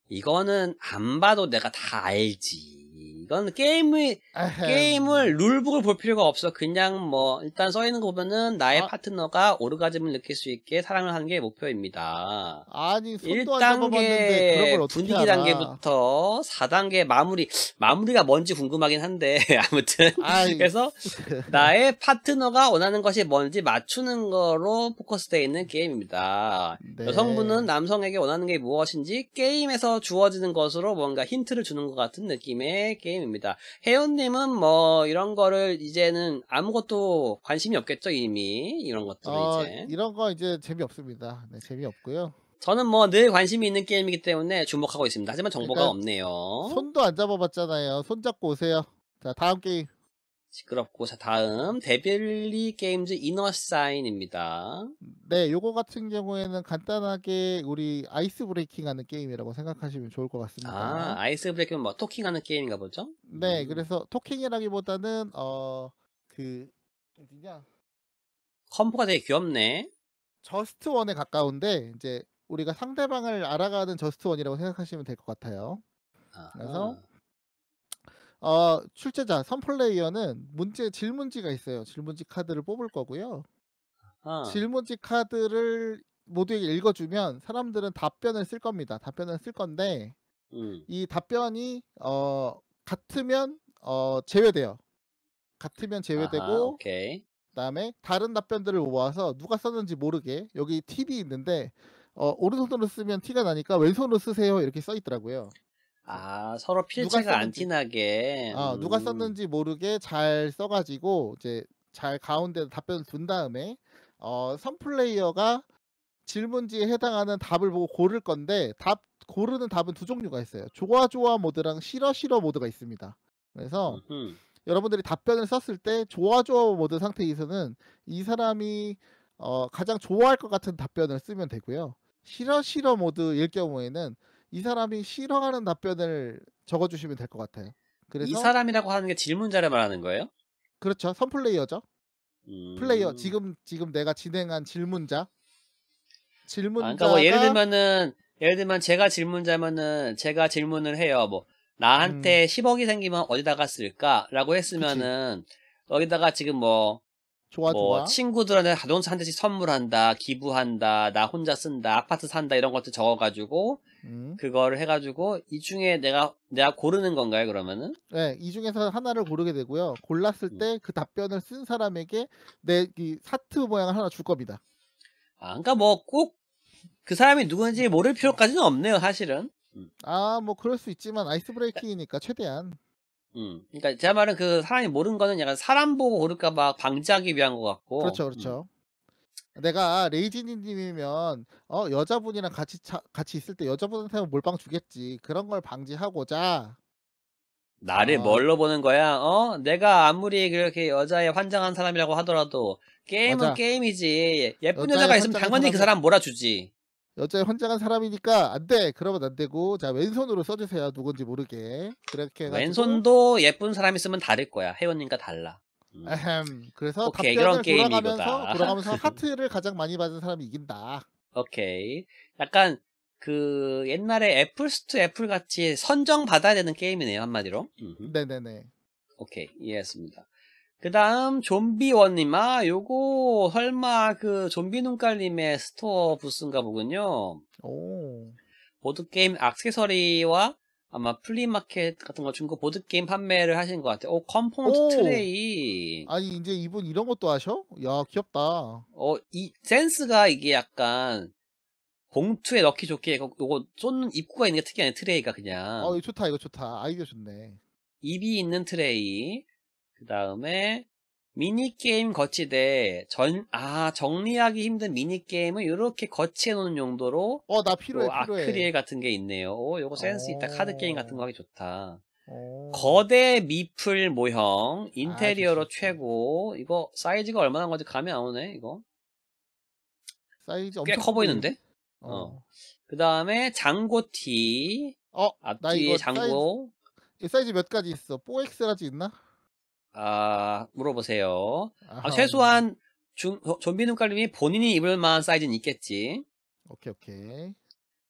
이거는 안 봐도 내가 다 알지. 넌 게임의 에헴. 게임을 룰북을 볼 필요가 없어. 그냥 뭐 일단 써 있는 거 보면은 나의 아. 파트너가 오르가즘을 느낄 수 있게 사랑을 하는 게 목표입니다. 아니 손도 1단계 분위기 단계부터 4단계 마무리 마무리가 뭔지 궁금하긴 한데 아무튼 그래서 나의 파트너가 원하는 것이 뭔지 맞추는 거로 포커스되어 있는 게임입니다. 네. 여성분은 남성에게 원하는 게 무엇인지 게임에서 주어지는 것으로 뭔가 힌트를 주는 것 같은 느낌의 게임. 게임입니다. 혜연님은 뭐 이런 거를 이제는 아무것도 관심이 없겠죠 이미 이런 것들 어, 이제 이런 거 이제 재미 없습니다. 네, 재미 없고요. 저는 뭐 늘 관심이 있는 게임이기 때문에 주목하고 있습니다. 하지만 정보가 그러니까 없네요. 손도 안 잡아봤잖아요. 손 잡고 오세요. 자 다음 게임. 시끄럽고 자 다음 데빌리 게임즈 이너 사인입니다. 네, 요거 같은 경우에는 간단하게 우리 아이스 브레이킹하는 게임이라고 생각하시면 좋을 것 같습니다. 아, 아이스 브레이킹은 뭐 토킹하는 게임인가 보죠? 네, 음. 그래서 토킹이라기보다는 어그 어디냐? 컴포가 되게 귀엽네. 저스트 원에 가까운데 이제 우리가 상대방을 알아가는 저스트 원이라고 생각하시면 될 것 같아요. 아하. 그래서 어, 출제자 선플레이어는 문제 질문지가 있어요. 질문지 카드를 뽑을 거고요. 아. 질문지 카드를 모두에게 읽어주면 사람들은 답변을 쓸 겁니다. 답변을 쓸 건데 음. 이 답변이 어, 같으면 어, 제외돼요. 같으면 제외되고 아하, 오케이. 그다음에 다른 답변들을 모아서 누가 썼는지 모르게 여기 팁이 있는데 어, 오른손으로 쓰면 티가 나니까 왼손으로 쓰세요 이렇게 써 있더라고요. 어. 아 서로 필체가 안 티나게. 아 음. 누가 썼는지 모르게 잘 써가지고 이제 잘 가운데 답변을 둔 다음에 어 선플레이어가 질문지에 해당하는 답을 보고 고를 건데 답 고르는 답은 두 종류가 있어요. 좋아 좋아 모드랑 싫어 싫어 모드가 있습니다. 그래서 여러분들이 답변을 썼을 때 좋아 좋아 모드 상태에서는 이 사람이 어, 가장 좋아할 것 같은 답변을 쓰면 되고요. 싫어 싫어 모드일 경우에는 이 사람이 싫어하는 답변을 적어주시면 될 것 같아요. 그래서 이 사람이라고 하는 게 질문자를 말하는 거예요? 그렇죠. 선플레이어죠. 음... 플레이어 지금 지금 내가 진행한 질문자 질문자 아, 그러니까 뭐 예를 들면은 예를 들면 제가 질문자면은 제가 질문을 해요. 뭐 나한테 음... 10억이 생기면 어디다가 쓸까라고 했으면은 그치. 여기다가 지금 뭐 좋아, 뭐 좋아. 친구들한테 자동차 한 대씩 선물한다, 기부한다, 나 혼자 쓴다, 아파트 산다 이런 것도 적어가지고 음. 그거를 해가지고 이 중에 내가 내가 고르는 건가요 그러면은? 네, 이 중에서 하나를 고르게 되고요. 골랐을 음. 때그 답변을 쓴 사람에게 내이 사트 모양을 하나 줄 겁니다. 아, 그러니까 뭐 꼭 그 사람이 누군지 모를 필요까지는 없네요 사실은. 음. 아, 뭐 그럴 수 있지만 아이스 브레이킹이니까 최대한. 음, 그러니까 제 말은 그 사람이 모르는 거는 약간 사람 보고 고를까 봐 방지하기 위한 것 같고. 그렇죠, 그렇죠. 내가 레이지니님이면 어 여자분이랑 같이 차, 같이 있을 때 여자분한테 몰빵 주겠지 그런 걸 방지하고자 나를 어. 뭘로 보는 거야? 어? 내가 아무리 그렇게 여자에 환장한 사람이라고 하더라도 게임은 맞아. 게임이지 예쁜 여자가 있으면 당연히 사람... 그 사람 몰아주지 여자에 환장한 사람이니까 안 돼 그러면 안 되고 자 왼손으로 써주세요 누군지 모르게 그렇게 해가지고. 왼손도 예쁜 사람 있으면 다를 거야 회원님과 달라 음. 그래서 오케이, 답변을 그런 돌아가면서 게임이구나. 돌아가면서 하트를 가장 많이 받은 사람이 이긴다. 오케이. 약간 그 옛날에 애플스 투 애플 같이 선정 받아야 되는 게임이네요 한마디로. 음흠. 네네네. 오케이 이해했습니다. 그다음 좀비 원님아 요거 설마 그 좀비 눈깔님의 스토어 부스인가 보군요. 오. 보드 게임 악세서리와 아마 플리마켓 같은 거 중고 보드게임 판매를 하신 것 같아요. 오, 어, 컴포넌트 오! 트레이. 아니, 이제 이분 이런 것도 아셔 야, 귀엽다. 어, 이 센스가 이게 약간 봉투에 넣기 좋게 이거, 이거 쏟는 입구가 있는 게 특이하네, 트레이가 그냥. 어, 이거 좋다, 이거 좋다. 아이디어 좋네. 입이 있는 트레이. 그 다음에 미니게임 거치대 전, 아, 정리하기 힘든 미니게임을 이렇게 거치해놓는 용도로. 어, 나 필요해, 요 필요해. 아크릴 같은 게 있네요. 오, 요거 센스있다. 카드게임 어. 같은 거 하기 좋다. 오. 어. 거대 미플 모형, 아, 인테리어로 아, 최고. 이거 사이즈가 얼마나 건지 감이 안 오네, 이거. 사이즈 엄청 꽤커 보이는데? 어. 어. 그 다음에 장고티. 어, 앞 이거 장고. 사이즈, 사이즈 몇 가지 있어? 4X라지 있나? 아, 물어보세요. 아 최소한 중, 어, 좀비 눈깔님이 본인이 입을 만한 사이즈는 있겠지. 오케이, 오케이.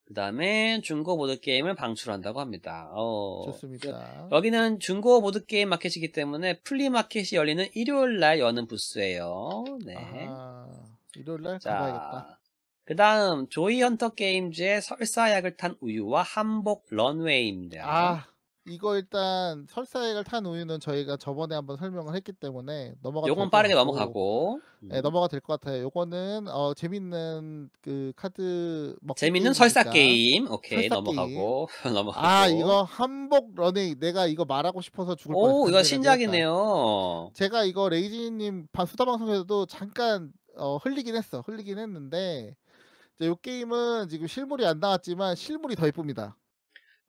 그 다음에 중고 보드게임을 방출한다고 합니다. 어, 좋습니다. 그 여기는 중고 보드게임 마켓이기 때문에 플리마켓이 열리는 일요일날 여는 부스예요. 네. 아, 일요일날 가봐야겠다. 그 다음 조이헌터 게임즈의 설사약을 탄 우유와 한복 런웨이입니다. 아, 이거 일단 설사액을 탄 우유는 저희가 저번에 한번 설명을 했기 때문에 넘어가. 요건 빠르게 넘어가고. 네, 네. 넘어가 될 것 같아요. 요거는 어, 재밌는 그 카드 먹. 재밌는 설사 게임. 오케이 설사 넘어가고 게임. 넘어가고. 아 이거 한복 러닝 내가 이거 말하고 싶어서 죽을 뻔오 이거 신작이네요. 했다. 제가 이거 레이지님 수다 방송에서도 잠깐 어, 흘리긴 했어. 흘리긴 했는데. 이 게임은 지금 실물이 안 나왔지만 실물이 더예쁩니다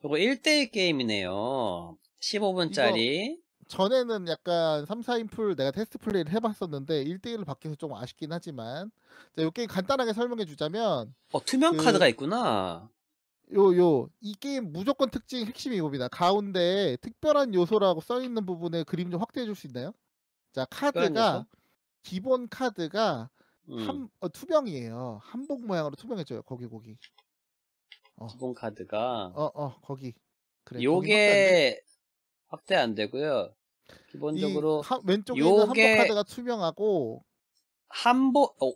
요거 1대1 게임이네요. 15분짜리. 전에는 약간 3, 4인 풀 내가 테스트 플레이를 해봤었는데 1대1을 바뀌어서 좀 아쉽긴 하지만 자, 요 게임 간단하게 설명해 주자면 어 투명 그, 카드가 있구나. 요, 요, 이 게임 무조건 특징 핵심이 이겁니다. 가운데 특별한 요소라고 써있는 부분에 그림 좀 확대해 줄 수 있나요? 자, 카드가, 기본 카드가 음. 한, 어, 투명이에요. 한복 모양으로 투명해져요. 거기, 거기. 어. 기본 카드가 어어 어, 거기 그래 요게 확대 안, 되고요. 기본적으로 하, 왼쪽에 요게... 있는 한복 카드가 투명하고 한복 어,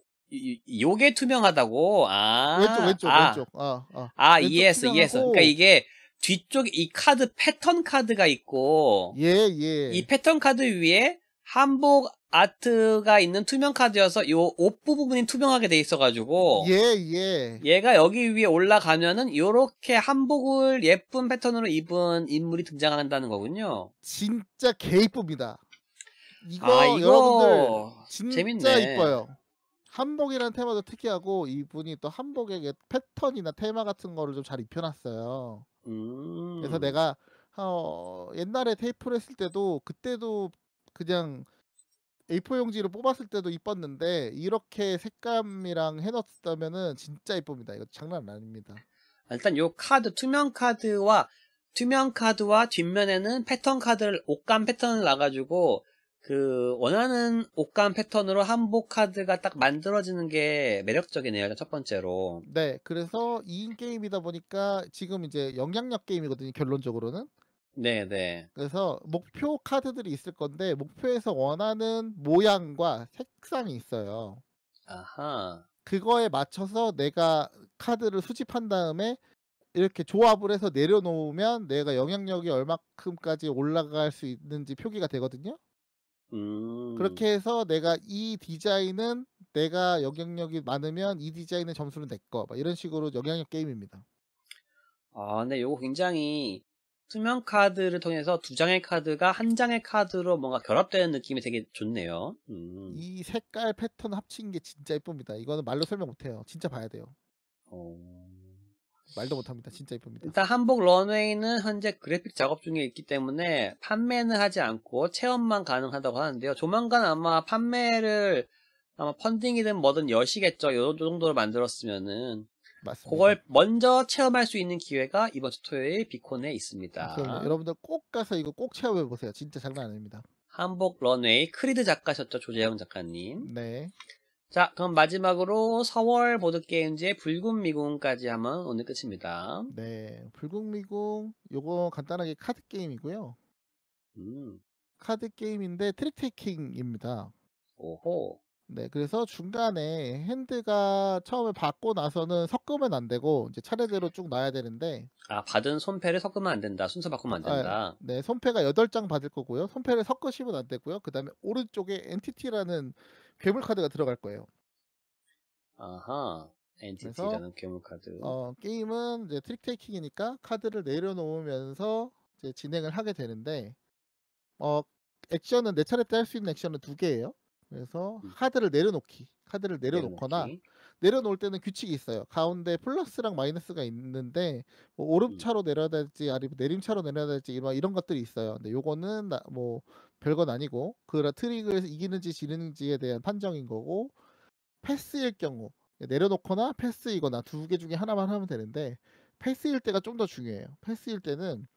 요게 투명하다고 아 왼쪽 왼쪽 아. 왼쪽 아아 아. 아, 이해했어 이해했어 그러니까 이게 뒤쪽에 이 카드 패턴 카드가 있고 예 예 이 패턴 카드 위에 한복 아트가 있는 투명 카드여서 요 옷부 분이 투명하게 돼 있어가지고 예예 예. 얘가 여기 위에 올라가면은 요렇게 한복을 예쁜 패턴으로 입은 인물이 등장한다는 거군요. 진짜 개이쁩니다. 이거, 아, 이거 여러분들 진짜 재밌네. 이뻐요. 한복이란 테마도 특이하고 이분이 또 한복에 그 패턴이나 테마 같은 거를 좀 잘 입혀놨어요. 음. 그래서 내가 어, 옛날에 테이프를 했을 때도 그때도 그냥 A4 용지로 뽑았을 때도 이뻤는데 이렇게 색감이랑 해놨다면은 진짜 이쁩니다. 이거 장난 아닙니다. 아, 일단 요 카드 투명 카드와 투명 카드와 뒷면에는 패턴 카드를 옷감 패턴을 놔가지고 그 원하는 옷감 패턴으로 한복 카드가 딱 만들어지는 게 매력적이네요. 첫 번째로. 네, 그래서 2인 게임이다 보니까 지금 이제 영향력 게임이거든요. 결론적으로는. 네, 네. 그래서 목표 카드들이 있을 건데 목표에서 원하는 모양과 색상이 있어요. 아하. 그거에 맞춰서 내가 카드를 수집한 다음에 이렇게 조합을 해서 내려놓으면 내가 영향력이 얼마큼까지 올라갈 수 있는지 표기가 되거든요. 음... 그렇게 해서 내가 이 디자인은 내가 영향력이 많으면 이 디자인의 점수는 내 거. 막 이런 식으로 영향력 게임입니다. 아, 네, 데 요거 굉장히 투명 카드를 통해서 두 장의 카드가 한 장의 카드로 뭔가 결합되는 느낌이 되게 좋네요. 음. 이 색깔 패턴 합친 게 진짜 예쁩니다. 이거는 말로 설명 못해요. 진짜 봐야 돼요. 어... 말도 못합니다. 진짜 예쁩니다. 일단 한복 런웨이는 현재 그래픽 작업 중에 있기 때문에 판매는 하지 않고 체험만 가능하다고 하는데요. 조만간 아마 판매를 아마 펀딩이든 뭐든 여시겠죠. 요 정도로 만들었으면은 맞습니다. 그걸 먼저 체험할 수 있는 기회가 이번 주 토요일 비콘에 있습니다. 아, 그럼요. 여러분들 꼭 가서 이거 꼭 체험해 보세요. 진짜 장난 아닙니다. 한복 런웨이 크리드 작가셨죠 조재영 작가님. 네. 자 그럼 마지막으로 4월 보드게임즈의 붉은 미궁까지 하면 오늘 끝입니다. 네, 붉은 미궁 요거 간단하게 카드 게임이고요. 음. 카드 게임인데 트릭 테이킹입니다. 오호. 네, 그래서 중간에 핸드가 처음에 받고 나서는 섞으면 안 되고 이제 차례대로 쭉 놔야 되는데 아 받은 손패를 섞으면 안 된다 순서 바꾸면 안 아, 된다 아, 네 손패가 8장 받을 거고요 손패를 섞으시면 안 되고요 그 다음에 오른쪽에 엔티티라는 괴물 카드가 들어갈 거예요 아하 엔티티라는 괴물 카드 어, 게임은 이제 트릭 테이킹이니까 카드를 내려놓으면서 이제 진행을 하게 되는데 어 액션은 내 차례 때 할 수 있는 액션은 두 개예요 그래서 음. 하드를 내려놓기. 카드를 내려놓거나 내려놓기. 내려놓을 때는 규칙이 있어요. 가운데 플러스랑 마이너스가 있는데 뭐 오름차로 음. 내려야 될지 아니면 내림차로 내려야 될지 이런 이런 것들이 있어요. 근데 요거는 나, 뭐 별건 아니고 그라 트릭을 이기는지 지는지에 대한 판정인 거고 패스일 경우 내려놓거나 패스이거나 두 개 중에 하나만 하면 되는데 패스일 때가 좀 더 중요해요. 패스일 때는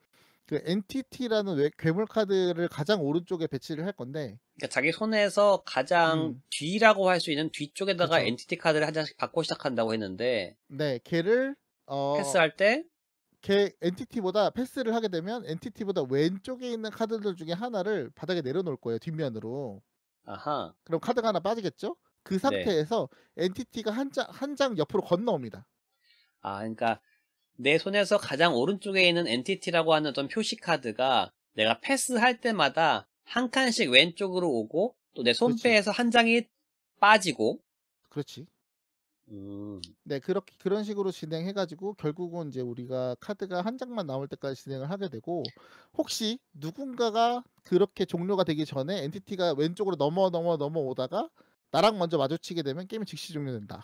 그 엔티티라는 괴물 카드를 가장 오른쪽에 배치를 할 건데 그러니까 자기 손에서 가장 음. 뒤라고 할 수 있는 뒤쪽에다가 그쵸. 그렇죠. 엔티티 카드를 한 장씩 받고 시작한다고 했는데 네 걔를 어, 패스할 때걔 엔티티보다 패스를 하게 되면 엔티티보다 왼쪽에 있는 카드들 중에 하나를 바닥에 내려놓을 거예요 뒷면으로 아하 그럼 카드가 하나 빠지겠죠 그 네. 상태에서 네. 엔티티가 한 장 한 장 옆으로 건너옵니다 아 그러니까 내 손에서 가장 오른쪽에 있는 엔티티라고 하는 어떤 표시 카드가 내가 패스할 때마다 한 칸씩 왼쪽으로 오고 또 내손패에서한 장이 빠지고 그렇지. 음. 네, 그렇게 그런 식으로 진행해 가지고 결국은 이제 우리가 카드가 한 장만 나올 때까지 진행을 하게 되고 혹시 누군가가 그렇게 종료가 되기 전에 엔티티가 왼쪽으로 넘어 넘어 넘어오다가 나랑 먼저 마주치게 되면 게임이 즉시 종료된다.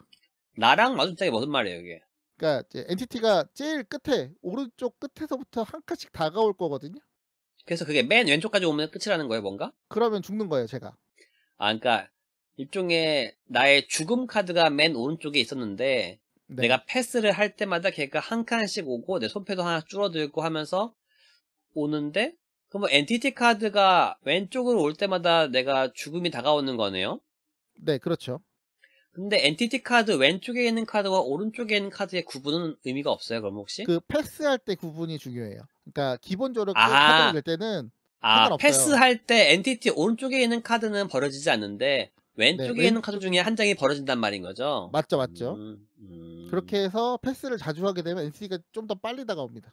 나랑 마주치게 무슨 말이에요, 이게? 그러니까 이제 엔티티가 제일 끝에 오른쪽 끝에서부터 한 칸씩 다가올 거거든요. 그래서 그게 맨 왼쪽까지 오면 끝이라는 거예요, 뭔가? 그러면 죽는 거예요, 제가. 아, 그러니까 일종의 나의 죽음 카드가 맨 오른쪽에 있었는데 네. 내가 패스를 할 때마다 걔가 한 칸씩 오고 내 손패도 하나 줄어들고 하면서 오는데 그럼 엔티티 카드가 왼쪽으로 올 때마다 내가 죽음이 다가오는 거네요? 네, 그렇죠. 근데 엔티티 카드 왼쪽에 있는 카드와 오른쪽에 있는 카드의 구분은 의미가 없어요, 그럼 혹시? 그 패스할 때 구분이 중요해요. 그러니까 기본적으로 그 아, 카드를 낼 때는 아, 패스할 때 엔티티 오른쪽에 있는 카드는 벌어지지 않는데 왼쪽에 네, 왼... 있는 카드 중에 한 장이 벌어진단 말인 거죠. 맞죠, 맞죠. 음, 음... 그렇게 해서 패스를 자주 하게 되면 엔티티가 좀 더 빨리 다가옵니다.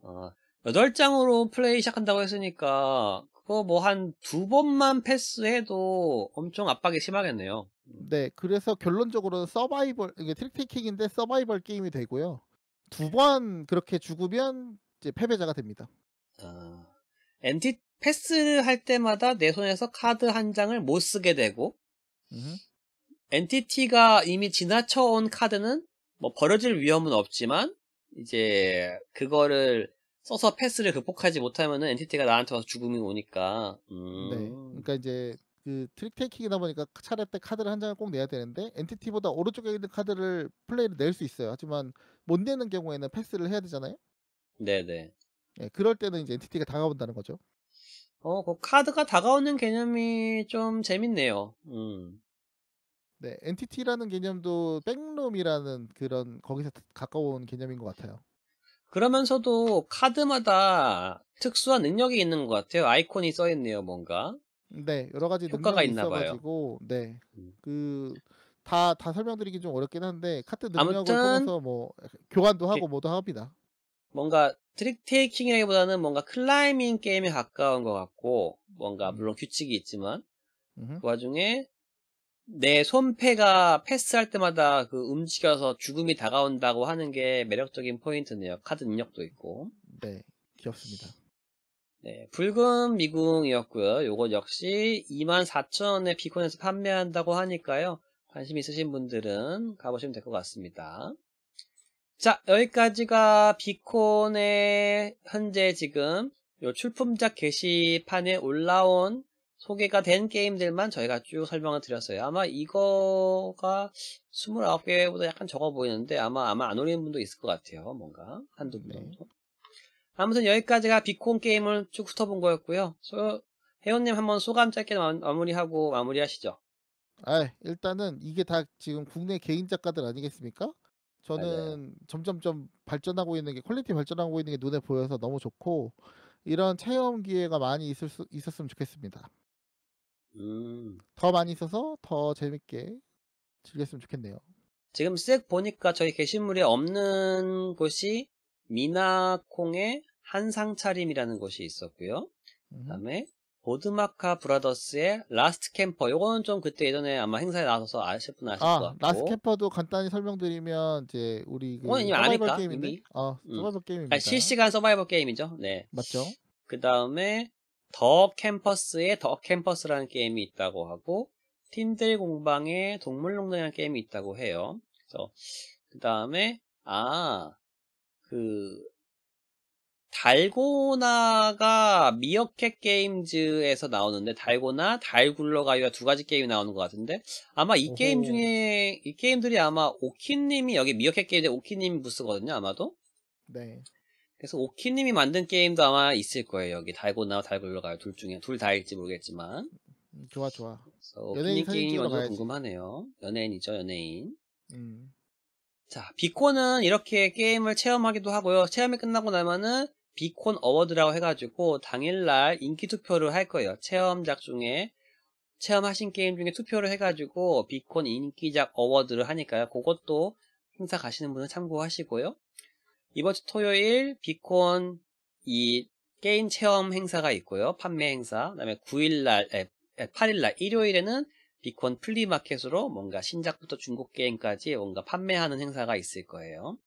어, 아, 8장으로 플레이 시작한다고 했으니까 그거 뭐한 두 번만 패스해도 엄청 압박이 심하겠네요. 음. 네, 그래서 결론적으로 는 서바이벌 이게 트릭테이킹인데 서바이벌 게임이 되고요. 두 번 그렇게 죽으면 이제 패배자가 됩니다. 아, 엔티 패스를 할 때마다 내 손에서 카드 한 장을 못 쓰게 되고 음. 엔티티가 이미 지나쳐온 카드는 뭐 버려질 위험은 없지만 이제 그거를 써서 패스를 극복하지 못하면은 엔티티가 나한테 와서 죽음이 오니까. 음. 네. 그러니까 이제 그 트릭 테이킹이다 보니까 차례 때 카드를 한 장을 꼭 내야 되는데 엔티티보다 오른쪽에 있는 카드를 플레이를 낼 수 있어요. 하지만 못 내는 경우에는 패스를 해야 되잖아요. 네네. 예, 그럴 때는 이제 엔티티가 다가온다는 거죠. 어, 그 카드가 다가오는 개념이 좀 재밌네요. 음. 네, 엔티티라는 개념도 백룸이라는 그런 거기서 가까운 개념인 것 같아요. 그러면서도 카드마다 특수한 능력이 있는 것 같아요. 아이콘이 써 있네요, 뭔가. 네, 여러 가지 효과가 있나 있어 봐요. 네, 음. 그 다다 다 설명드리기 좀 어렵긴 한데 카드 능력을 통해서 뭐 교환도 예. 하고 뭐도 합니다. 뭔가 트릭 테이킹이라기보다는 뭔가 클라이밍 게임에 가까운 것 같고 뭔가 음. 물론 규칙이 있지만 음. 그 와중에 내 손패가 패스할 때마다 그 움직여서 죽음이 다가온다고 하는 게 매력적인 포인트네요. 카드 능력도 있고. 네, 귀엽습니다. 네, 붉은 미궁이었고요. 요거 역시 24,000원에 비콘에서 판매한다고 하니까요. 관심 있으신 분들은 가보시면 될 것 같습니다. 자, 여기까지가 비콘의 현재 지금 요 출품작 게시판에 올라온 소개가 된 게임들만 저희가 쭉 설명을 드렸어요. 아마 이거가 29개보다 약간 적어 보이는데 아마 아마 안 올리는 분도 있을 것 같아요. 뭔가 한두 분 네. 정도. 네. 아무튼 여기까지가 비콘 게임을 쭉 훑어본 거였고요. 소, 회원님 한번 소감 짧게 마무리하고 마무리하시죠. 아 일단은 이게 다 지금 국내 개인 작가들 아니겠습니까? 저는 아요 점점점 발전하고 있는 게 퀄리티 발전하고 있는 게 눈에 보여서 너무 좋고 이런 체험 기회가 많이 있을 수, 있었으면 좋겠습니다. 음. 더 많이 있어서 더 재밌게 즐겼으면 좋겠네요. 지금 쓱 보니까 저희 게시물이 없는 곳이 미나콩의 한상차림이라는 곳이 있었고요. 그다음에 보드마카 브라더스의 라스트 캠퍼. 요거는 좀 그때 예전에 아마 행사에 나와서 아실 분 아실 아, 것 같고. 라스트 캠퍼도 간단히 설명드리면 이제 우리 그 이미 아니까 게임인데? 이미. 어, 서바이벌 음. 게임입니다. 그러니까 실시간 서바이벌 게임이죠. 네. 맞죠? 그다음에 더 캠퍼스에 더 캠퍼스라는 게임이 있다고 하고 팀들 공방에 동물농장이라는 게임이 있다고 해요. 그래서 그 다음에 아 그 달고나가 미어캣 게임즈에서 나오는데 달고나 달굴러가기가두 가지 게임이 나오는 것 같은데 아마 이 게임 중에 이 게임들이 아마 오키님이 여기 미어캣 게임즈 오키님 부스거든요 아마도 네 그래서 오키님이 만든 게임도 아마 있을 거예요. 여기 달고 나와 달고 올라가요. 둘 중에 둘 다일지 모르겠지만. 음, 좋아 좋아. 연예인 게임이 완전 궁금하네요. 연예인이죠 연예인. 음. 자 비콘은 이렇게 게임을 체험하기도 하고요. 체험이 끝나고 나면은 비콘 어워드라고 해가지고 당일날 인기 투표를 할 거예요. 체험작 중에 체험하신 게임 중에 투표를 해가지고 비콘 인기작 어워드를 하니까요. 그것도 행사 가시는 분은 참고하시고요. 이번 주 토요일 비콘 이 게임 체험 행사가 있고요. 판매 행사. 그다음에 9일 날 8일 날 일요일에는 비콘 플리마켓으로 뭔가 신작부터 중국 게임까지 뭔가 판매하는 행사가 있을 거예요.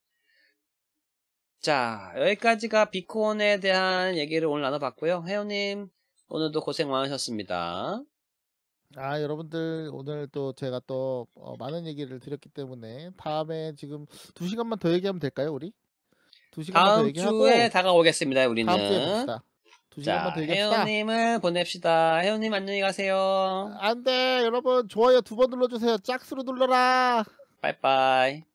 자, 여기까지가 비콘에 대한 얘기를 오늘 나눠봤고요. 회원님 오늘도 고생 많으셨습니다. 아, 여러분들, 오늘 또 제가 또 어, 많은 얘기를 드렸기 때문에 다음에 지금 두 시간만 더 얘기하면 될까요, 우리? 다음 주에 다가오겠습니다. 우리는 다음 주에 봅시다. 두 시간만 자, 더 얘기합시다. 회원님을 보냅시다. 회원님 안녕히 가세요. 안돼 여러분 좋아요 두 번 눌러주세요. 짝수로 눌러라. 빠이빠이.